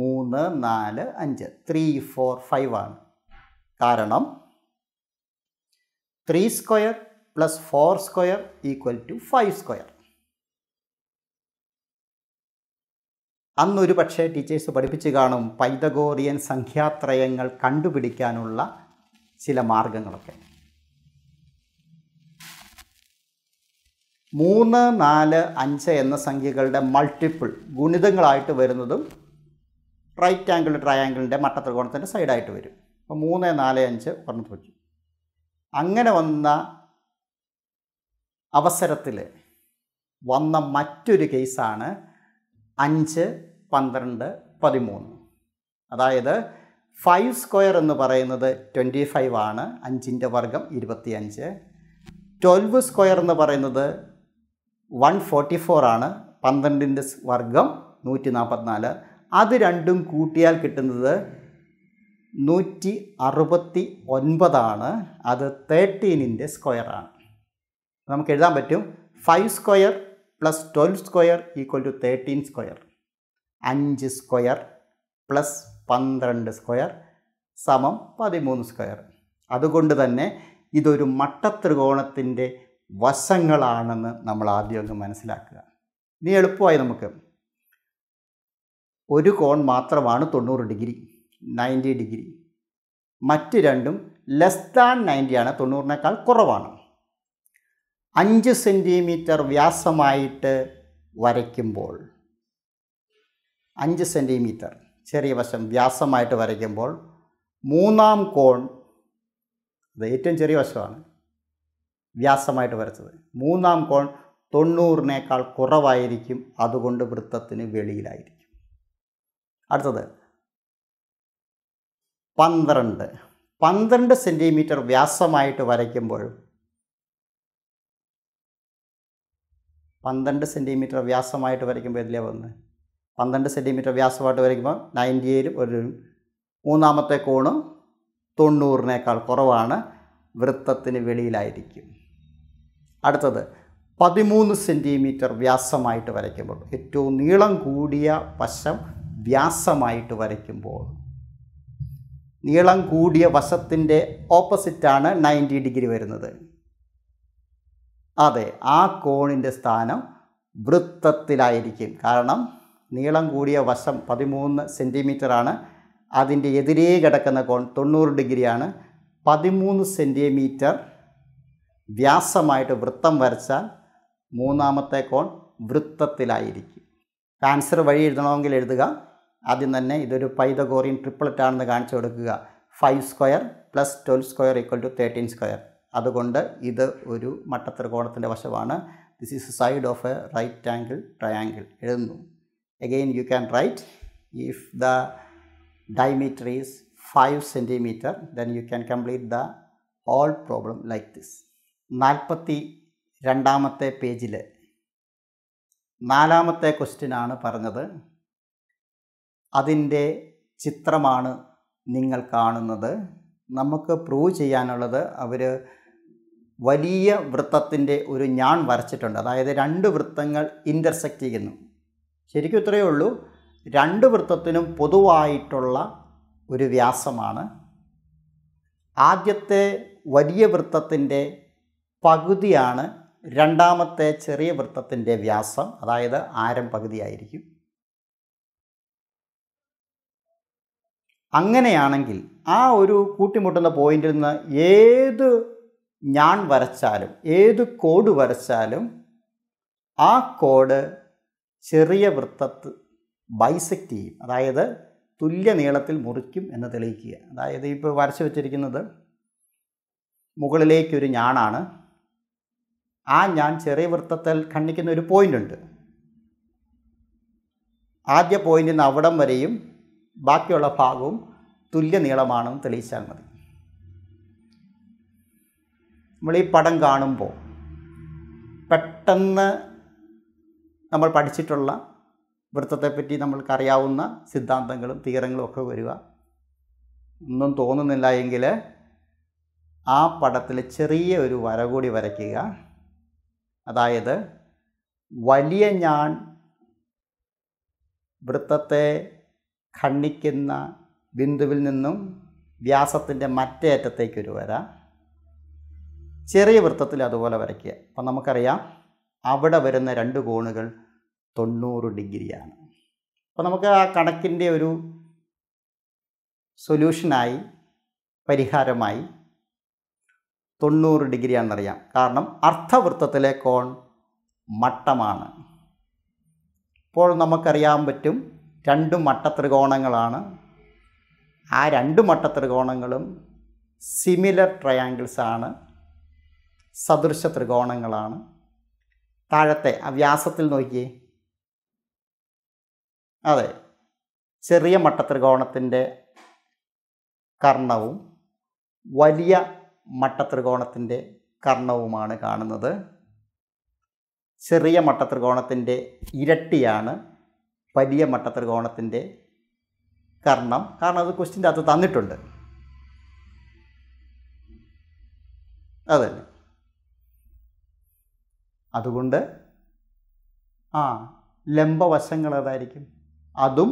മൂന്ന് നാല് അഞ്ച് ത്രീ ഫോർ ഫൈവ് ആണ് കാരണം three square plus four square equal to five square അന്നൊരു പക്ഷേ ടീച്ചേഴ്സ് പഠിപ്പിച്ച് കാണും പൈതഗോറിയൻ സംഖ്യാത്രയങ്ങൾ കണ്ടുപിടിക്കാനുള്ള ചില മാർഗങ്ങളൊക്കെ മൂന്ന് നാല് അഞ്ച് എന്ന സംഖ്യകളുടെ മൾട്ടിപ്പിൾ ഗുണിതങ്ങളായിട്ട് വരുന്നതും റൈറ്റ് ആംഗിൾ ട്രയാങ്കിളിൻ്റെ ത്രികോണത്തിൻ്റെ സൈഡായിട്ട് വരും അപ്പോൾ മൂന്ന് നാല് അഞ്ച് പറഞ്ഞു വെച്ചു അങ്ങനെ വന്ന അവസരത്തിൽ വന്ന മറ്റൊരു കേസാണ് അഞ്ച് പന്ത്രണ്ട് പതിമൂന്ന് അതായത് ഫൈവ് സ്ക്വയർ എന്ന് പറയുന്നത് ട്വൻറ്റി ഫൈവ് ആണ് അഞ്ചിൻ്റെ വർഗം ഇരുപത്തിയഞ്ച് ട്വൽവ് സ്ക്വയർ എന്ന് പറയുന്നത് വൺ ഫോർട്ടി ഫോർ ആണ് പന്ത്രണ്ടിൻ്റെ വർഗം നൂറ്റി നാൽപ്പത്തിനാല് അത് രണ്ടും കൂട്ടിയാൽ കിട്ടുന്നത് നൂറ്റി അറുപത്തി ഒൻപതാണ് അത് തേർട്ടീനിൻ്റെ സ്ക്വയറാണ് നമുക്ക് എഴുതാൻ പറ്റും five square plus twelve square equal to thirteen square അഞ്ച് സ്ക്വയർ പ്ലസ് പന്ത്രണ്ട് സ്ക്വയർ സമം പതിമൂന്ന് സ്ക്വയർ അതുകൊണ്ട് തന്നെ ഇതൊരു മട്ടത്രികോണത്തിൻ്റെ വശങ്ങളാണെന്ന് നമ്മൾ ആദ്യം ഒന്ന് മനസ്സിലാക്കുക ഇനി എളുപ്പമായി നമുക്ക് ഒരു കോൺ മാത്രമാണ് തൊണ്ണൂറ് ഡിഗ്രി നയൻറ്റി ഡിഗ്രി മറ്റ് രണ്ടും ലെസ് ദാൻ നയൻറ്റിയാണ് തൊണ്ണൂറിനേക്കാൾ കുറവാണ് അഞ്ച് സെൻറ്റിമീറ്റർ വ്യാസമായിട്ട് വരയ്ക്കുമ്പോൾ അഞ്ച് സെൻറ്റിമീറ്റർ ചെറിയ വശം വ്യാസമായിട്ട് വരയ്ക്കുമ്പോൾ മൂന്നാം കോൺ അത് ഏറ്റവും ചെറിയ വശമാണ് വ്യാസമായിട്ട് വരച്ചത് മൂന്നാം കോൺ തൊണ്ണൂറിനേക്കാൾ കുറവായിരിക്കും അതുകൊണ്ട് വൃത്തത്തിന് വെളിയിലായിരിക്കും അടുത്തത് പന്ത്രണ്ട് പന്ത്രണ്ട് സെൻറ്റിമീറ്റർ വ്യാസമായിട്ട് വരയ്ക്കുമ്പോഴും പന്ത്രണ്ട് സെൻറ്റിമീറ്റർ വ്യാസമായിട്ട് വരയ്ക്കുമ്പോൾ ഇതിലേ വന്ന് പന്ത്രണ്ട് സെൻറ്റിമീറ്റർ വ്യാസമായിട്ട് വരയ്ക്കുമ്പോൾ നയൻറ്റി ഏഴും ഒരു മൂന്നാമത്തെ കോണും തൊണ്ണൂറിനേക്കാൾ കുറവാണ് വൃത്തത്തിന് വെളിയിലായിരിക്കും അടുത്തത് പതിമൂന്ന് സെൻറ്റിമീറ്റർ വ്യാസമായിട്ട് വരയ്ക്കുമ്പോൾ ഏറ്റവും നീളം കൂടിയ വശം വ്യാസമായിട്ട് വരയ്ക്കുമ്പോൾ നീളം കൂടിയ വശത്തിൻ്റെ ഓപ്പോസിറ്റാണ് നയൻറ്റി ഡിഗ്രി വരുന്നത് അതെ ആ കോണിൻ്റെ സ്ഥാനം വൃത്തത്തിലായിരിക്കും കാരണം നീളം കൂടിയ വശം പതിമൂന്ന് ആണ് അതിൻ്റെ എതിരേ കിടക്കുന്ന കോൺ തൊണ്ണൂറ് ഡിഗ്രിയാണ് പതിമൂന്ന് സെൻറ്റിമീറ്റർ വ്യാസമായിട്ട് വൃത്തം വരച്ചാൽ മൂന്നാമത്തെ കോൺ വൃത്തത്തിലായിരിക്കും ആൻസർ വഴി എഴുതണമെങ്കിൽ എഴുതുക ആദ്യം തന്നെ ഇതൊരു പൈതഗോറിയൻ ട്രിപ്പിളറ്റ് ആണെന്ന് കാണിച്ചു കൊടുക്കുക five square plus twelve square equal to thirteen square അതുകൊണ്ട് ഇത് ഒരു മട്ടത്രികോണത്തിൻ്റെ വശമാണ് this is side of a right angle triangle എഴുതുന്നു again you can write if the diameter is five centimetre then you can complete the all problem like this നാൽപ്പത്തി രണ്ടാമത്തെ പേജിൽ നാലാമത്തെ ക്വസ്റ്റ്യനാണ് പറഞ്ഞത് അതിൻ്റെ ചിത്രമാണ് നിങ്ങൾ കാണുന്നത് നമുക്ക് പ്രൂവ് ചെയ്യാനുള്ളത് അവർ വലിയ വൃത്തത്തിൻ്റെ ഒരു ഞാൻ വരച്ചിട്ടുണ്ട് അതായത് രണ്ട് വൃത്തങ്ങൾ ഇൻ്റർസെക്റ്റ് ചെയ്യുന്നു ശരിക്കും ഇത്രയേ ഉള്ളൂ രണ്ട് വൃത്തത്തിനും പൊതുവായിട്ടുള്ള ഒരു വ്യാസമാണ് ആദ്യത്തെ വലിയ വൃത്തത്തിൻ്റെ പകുതിയാണ് രണ്ടാമത്തെ ചെറിയ വൃത്തത്തിൻ്റെ വ്യാസം അതായത് ആരം പകുതിയായിരിക്കും അങ്ങനെയാണെങ്കിൽ ആ ഒരു കൂട്ടിമുട്ടുന്ന പോയിന്റിൽ നിന്ന് ഏത് ഞാൻ വരച്ചാലും ഏത് കോഡ് വരച്ചാലും ആ കോഡ് ചെറിയ വൃത്തത്ത് ബൈസെക്റ്റ് ചെയ്യും അതായത് തുല്യ നീളത്തിൽ മുറിക്കും എന്ന് തെളിയിക്കുക അതായത് ഇപ്പോൾ വരച്ചു വച്ചിരിക്കുന്നത് മുകളിലേക്കൊരു ഞാനാണ് ആ ഞാൻ ചെറിയ വൃത്തത്തിൽ ഖണ്ഡിക്കുന്ന ഒരു പോയിൻ്റ് ഉണ്ട് ആദ്യ പോയിൻ്റിൽ നിന്ന് അവിടം വരെയും ബാക്കിയുള്ള ഭാഗവും തുല്യ നീളമാണെന്ന് തെളിയിച്ചാൽ മതി നമ്മൾ ഈ പടം കാണുമ്പോൾ പെട്ടെന്ന് നമ്മൾ പഠിച്ചിട്ടുള്ള വൃത്തത്തെപ്പറ്റി നമ്മൾക്കറിയാവുന്ന സിദ്ധാന്തങ്ങളും തീരങ്ങളും ഒക്കെ വരിക ഒന്നും തോന്നുന്നില്ല എങ്കിൽ ആ പടത്തിൽ ചെറിയ ഒരു വര കൂടി വരയ്ക്കുക അതായത് വലിയ ഞാൻ വൃത്തത്തെ ഖണ്ഡിക്കുന്ന ബിന്ദുവിൽ നിന്നും വ്യാസത്തിൻ്റെ മറ്റേ അറ്റത്തേക്കൊരു വര ചെറിയ വൃത്തത്തിൽ അതുപോലെ വരയ്ക്കുക അപ്പം നമുക്കറിയാം അവിടെ വരുന്ന രണ്ട് കോണുകൾ തൊണ്ണൂറ് ഡിഗ്രിയാണ് അപ്പോൾ നമുക്ക് ആ കണക്കിൻ്റെ ഒരു സൊല്യൂഷനായി പരിഹാരമായി തൊണ്ണൂറ് ഡിഗ്രിയാണെന്നറിയാം കാരണം അർത്ഥവൃത്തത്തിലെ കോൺ മട്ടമാണ് ഇപ്പോൾ നമുക്കറിയാൻ പറ്റും രണ്ട് മട്ടത്രികോണങ്ങളാണ് ആ രണ്ട് മട്ടത്രികോണങ്ങളും സിമിലർ ട്രയാങ്കിൾസാണ് സദൃശ ത്രികോണങ്ങളാണ് താഴത്തെ വ്യാസത്തിൽ നോക്കിയേ അതെ ചെറിയ മട്ട ത്രികോണത്തിൻ്റെ കർണവും വലിയ മട്ട ത്രികോണത്തിൻ്റെ കർണവുമാണ് കാണുന്നത് ചെറിയ മട്ട ത്രികോണത്തിൻ്റെ ഇരട്ടിയാണ് വലിയ മട്ട ത്രികോണത്തിൻ്റെ കർണം കാരണം അത് ക്വസ്റ്റിൻ്റെ അകത്ത് തന്നിട്ടുണ്ട് അതല്ലേ അതുകൊണ്ട് ആ ലംബവശങ്ങൾ ഏതായിരിക്കും അതും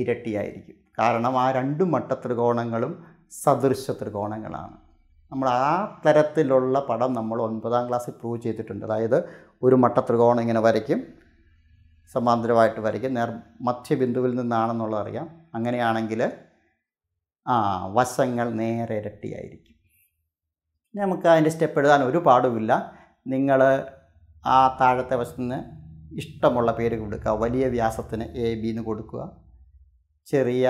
ഇരട്ടിയായിരിക്കും കാരണം ആ രണ്ട് മട്ട ത്രികോണങ്ങളും സദൃശ ത്രികോണങ്ങളാണ് നമ്മൾ ആ തരത്തിലുള്ള പടം നമ്മൾ ഒൻപതാം ക്ലാസ്സിൽ പ്രൂവ് ചെയ്തിട്ടുണ്ട് അതായത് ഒരു മട്ട ത്രികോണം ഇങ്ങനെ വരയ്ക്കും സമാന്തരമായിട്ട് വരയ്ക്കും നേർ മധ്യബിന്ദുവിൽ നിന്നാണെന്നുള്ളത് അറിയാം അങ്ങനെയാണെങ്കിൽ ആ വശങ്ങൾ നേരെ ഇരട്ടിയായിരിക്കും നമുക്ക് അതിൻ്റെ സ്റ്റെപ്പ് എഴുതാൻ ഒരു പാടുമില്ല നിങ്ങൾ ആ താഴത്തെ വശത്തു നിന്ന് ഇഷ്ടമുള്ള പേര് കൊടുക്കുക വലിയ വ്യാസത്തിന് എ ബി എന്ന് കൊടുക്കുക ചെറിയ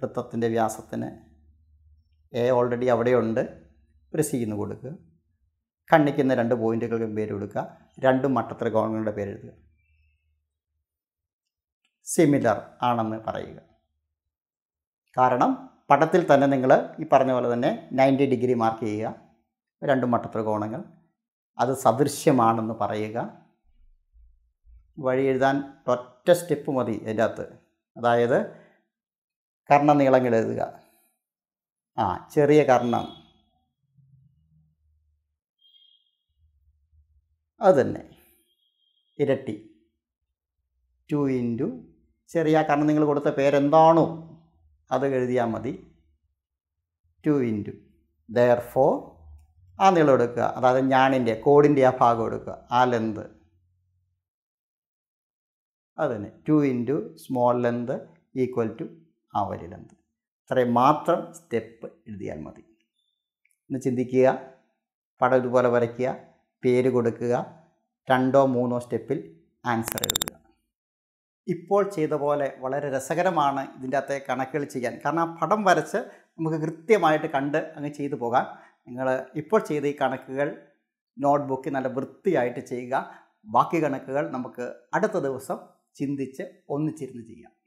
വൃത്തത്തിൻ്റെ വ്യാസത്തിന് എ ഓൾറെഡി അവിടെയുണ്ട് ഒരു സി എന്ന് കൊടുക്കുക കണ്ണിക്കുന്ന രണ്ട് പോയിൻറ്റുകൾക്കും പേര് കൊടുക്കുക രണ്ടും മട്ടത്രികോണങ്ങളുടെ പേര് എഴുതുക സിമിലർ ആണെന്ന് പറയുക കാരണം പടത്തിൽ തന്നെ നിങ്ങൾ ഈ പറഞ്ഞ പോലെ തന്നെ നയൻറ്റി ഡിഗ്രി മാർക്ക് ചെയ്യുക രണ്ടും മട്ടത്രികോണങ്ങൾ അത് സദൃശ്യമാണെന്ന് പറയുക വഴി എഴുതാൻ ഒറ്റ സ്റ്റെപ്പ് മതി അതിൻ്റെ അകത്ത് അതായത് കർണനീളങ്ങൾ എഴുതുക ആ ചെറിയ കർണം അതുതന്നെ ഇരട്ടി ടു ഇൻറ്റു ചെറിയ കർണം നിങ്ങൾ കൊടുത്ത പേരെന്താണോ അത് എഴുതിയാൽ മതി ടു ഇൻറ്റു ദയർ ഫോർ ആ നീളം എടുക്കുക അതായത് ഞാനിൻ്റെ കോഡിൻ്റെ ആ ഭാഗം എടുക്കുക ആ ലെന്ത് തന്നെ two into small length equal to ആ വലിയ ലെന്ത് ഇത്രയും മാത്രം സ്റ്റെപ്പ് എഴുതിയാൽ മതി ഒന്ന് ചിന്തിക്കുക പടം ഇതുപോലെ വരയ്ക്കുക പേര് കൊടുക്കുക രണ്ടോ മൂന്നോ സ്റ്റെപ്പിൽ ആൻസർ എഴുതുക ഇപ്പോൾ ചെയ്ത പോലെ വളരെ രസകരമാണ് ഇതിൻ്റെ അകത്തെ കണക്കുകൾ ചെയ്യാൻ കാരണം ആ പടം വരച്ച് നമുക്ക് കൃത്യമായിട്ട് കണ്ട് അങ്ങ് ചെയ്തു പോകാം നിങ്ങൾ ഇപ്പോൾ ചെയ്ത ഈ കണക്കുകൾ നോട്ട്ബുക്കിൽ നല്ല വൃത്തിയായിട്ട് ചെയ്യുക ബാക്കി കണക്കുകൾ നമുക്ക് അടുത്ത ദിവസം ചിന്തിച്ച് ഒന്നിച്ചിരുന്ന് ചെയ്യാം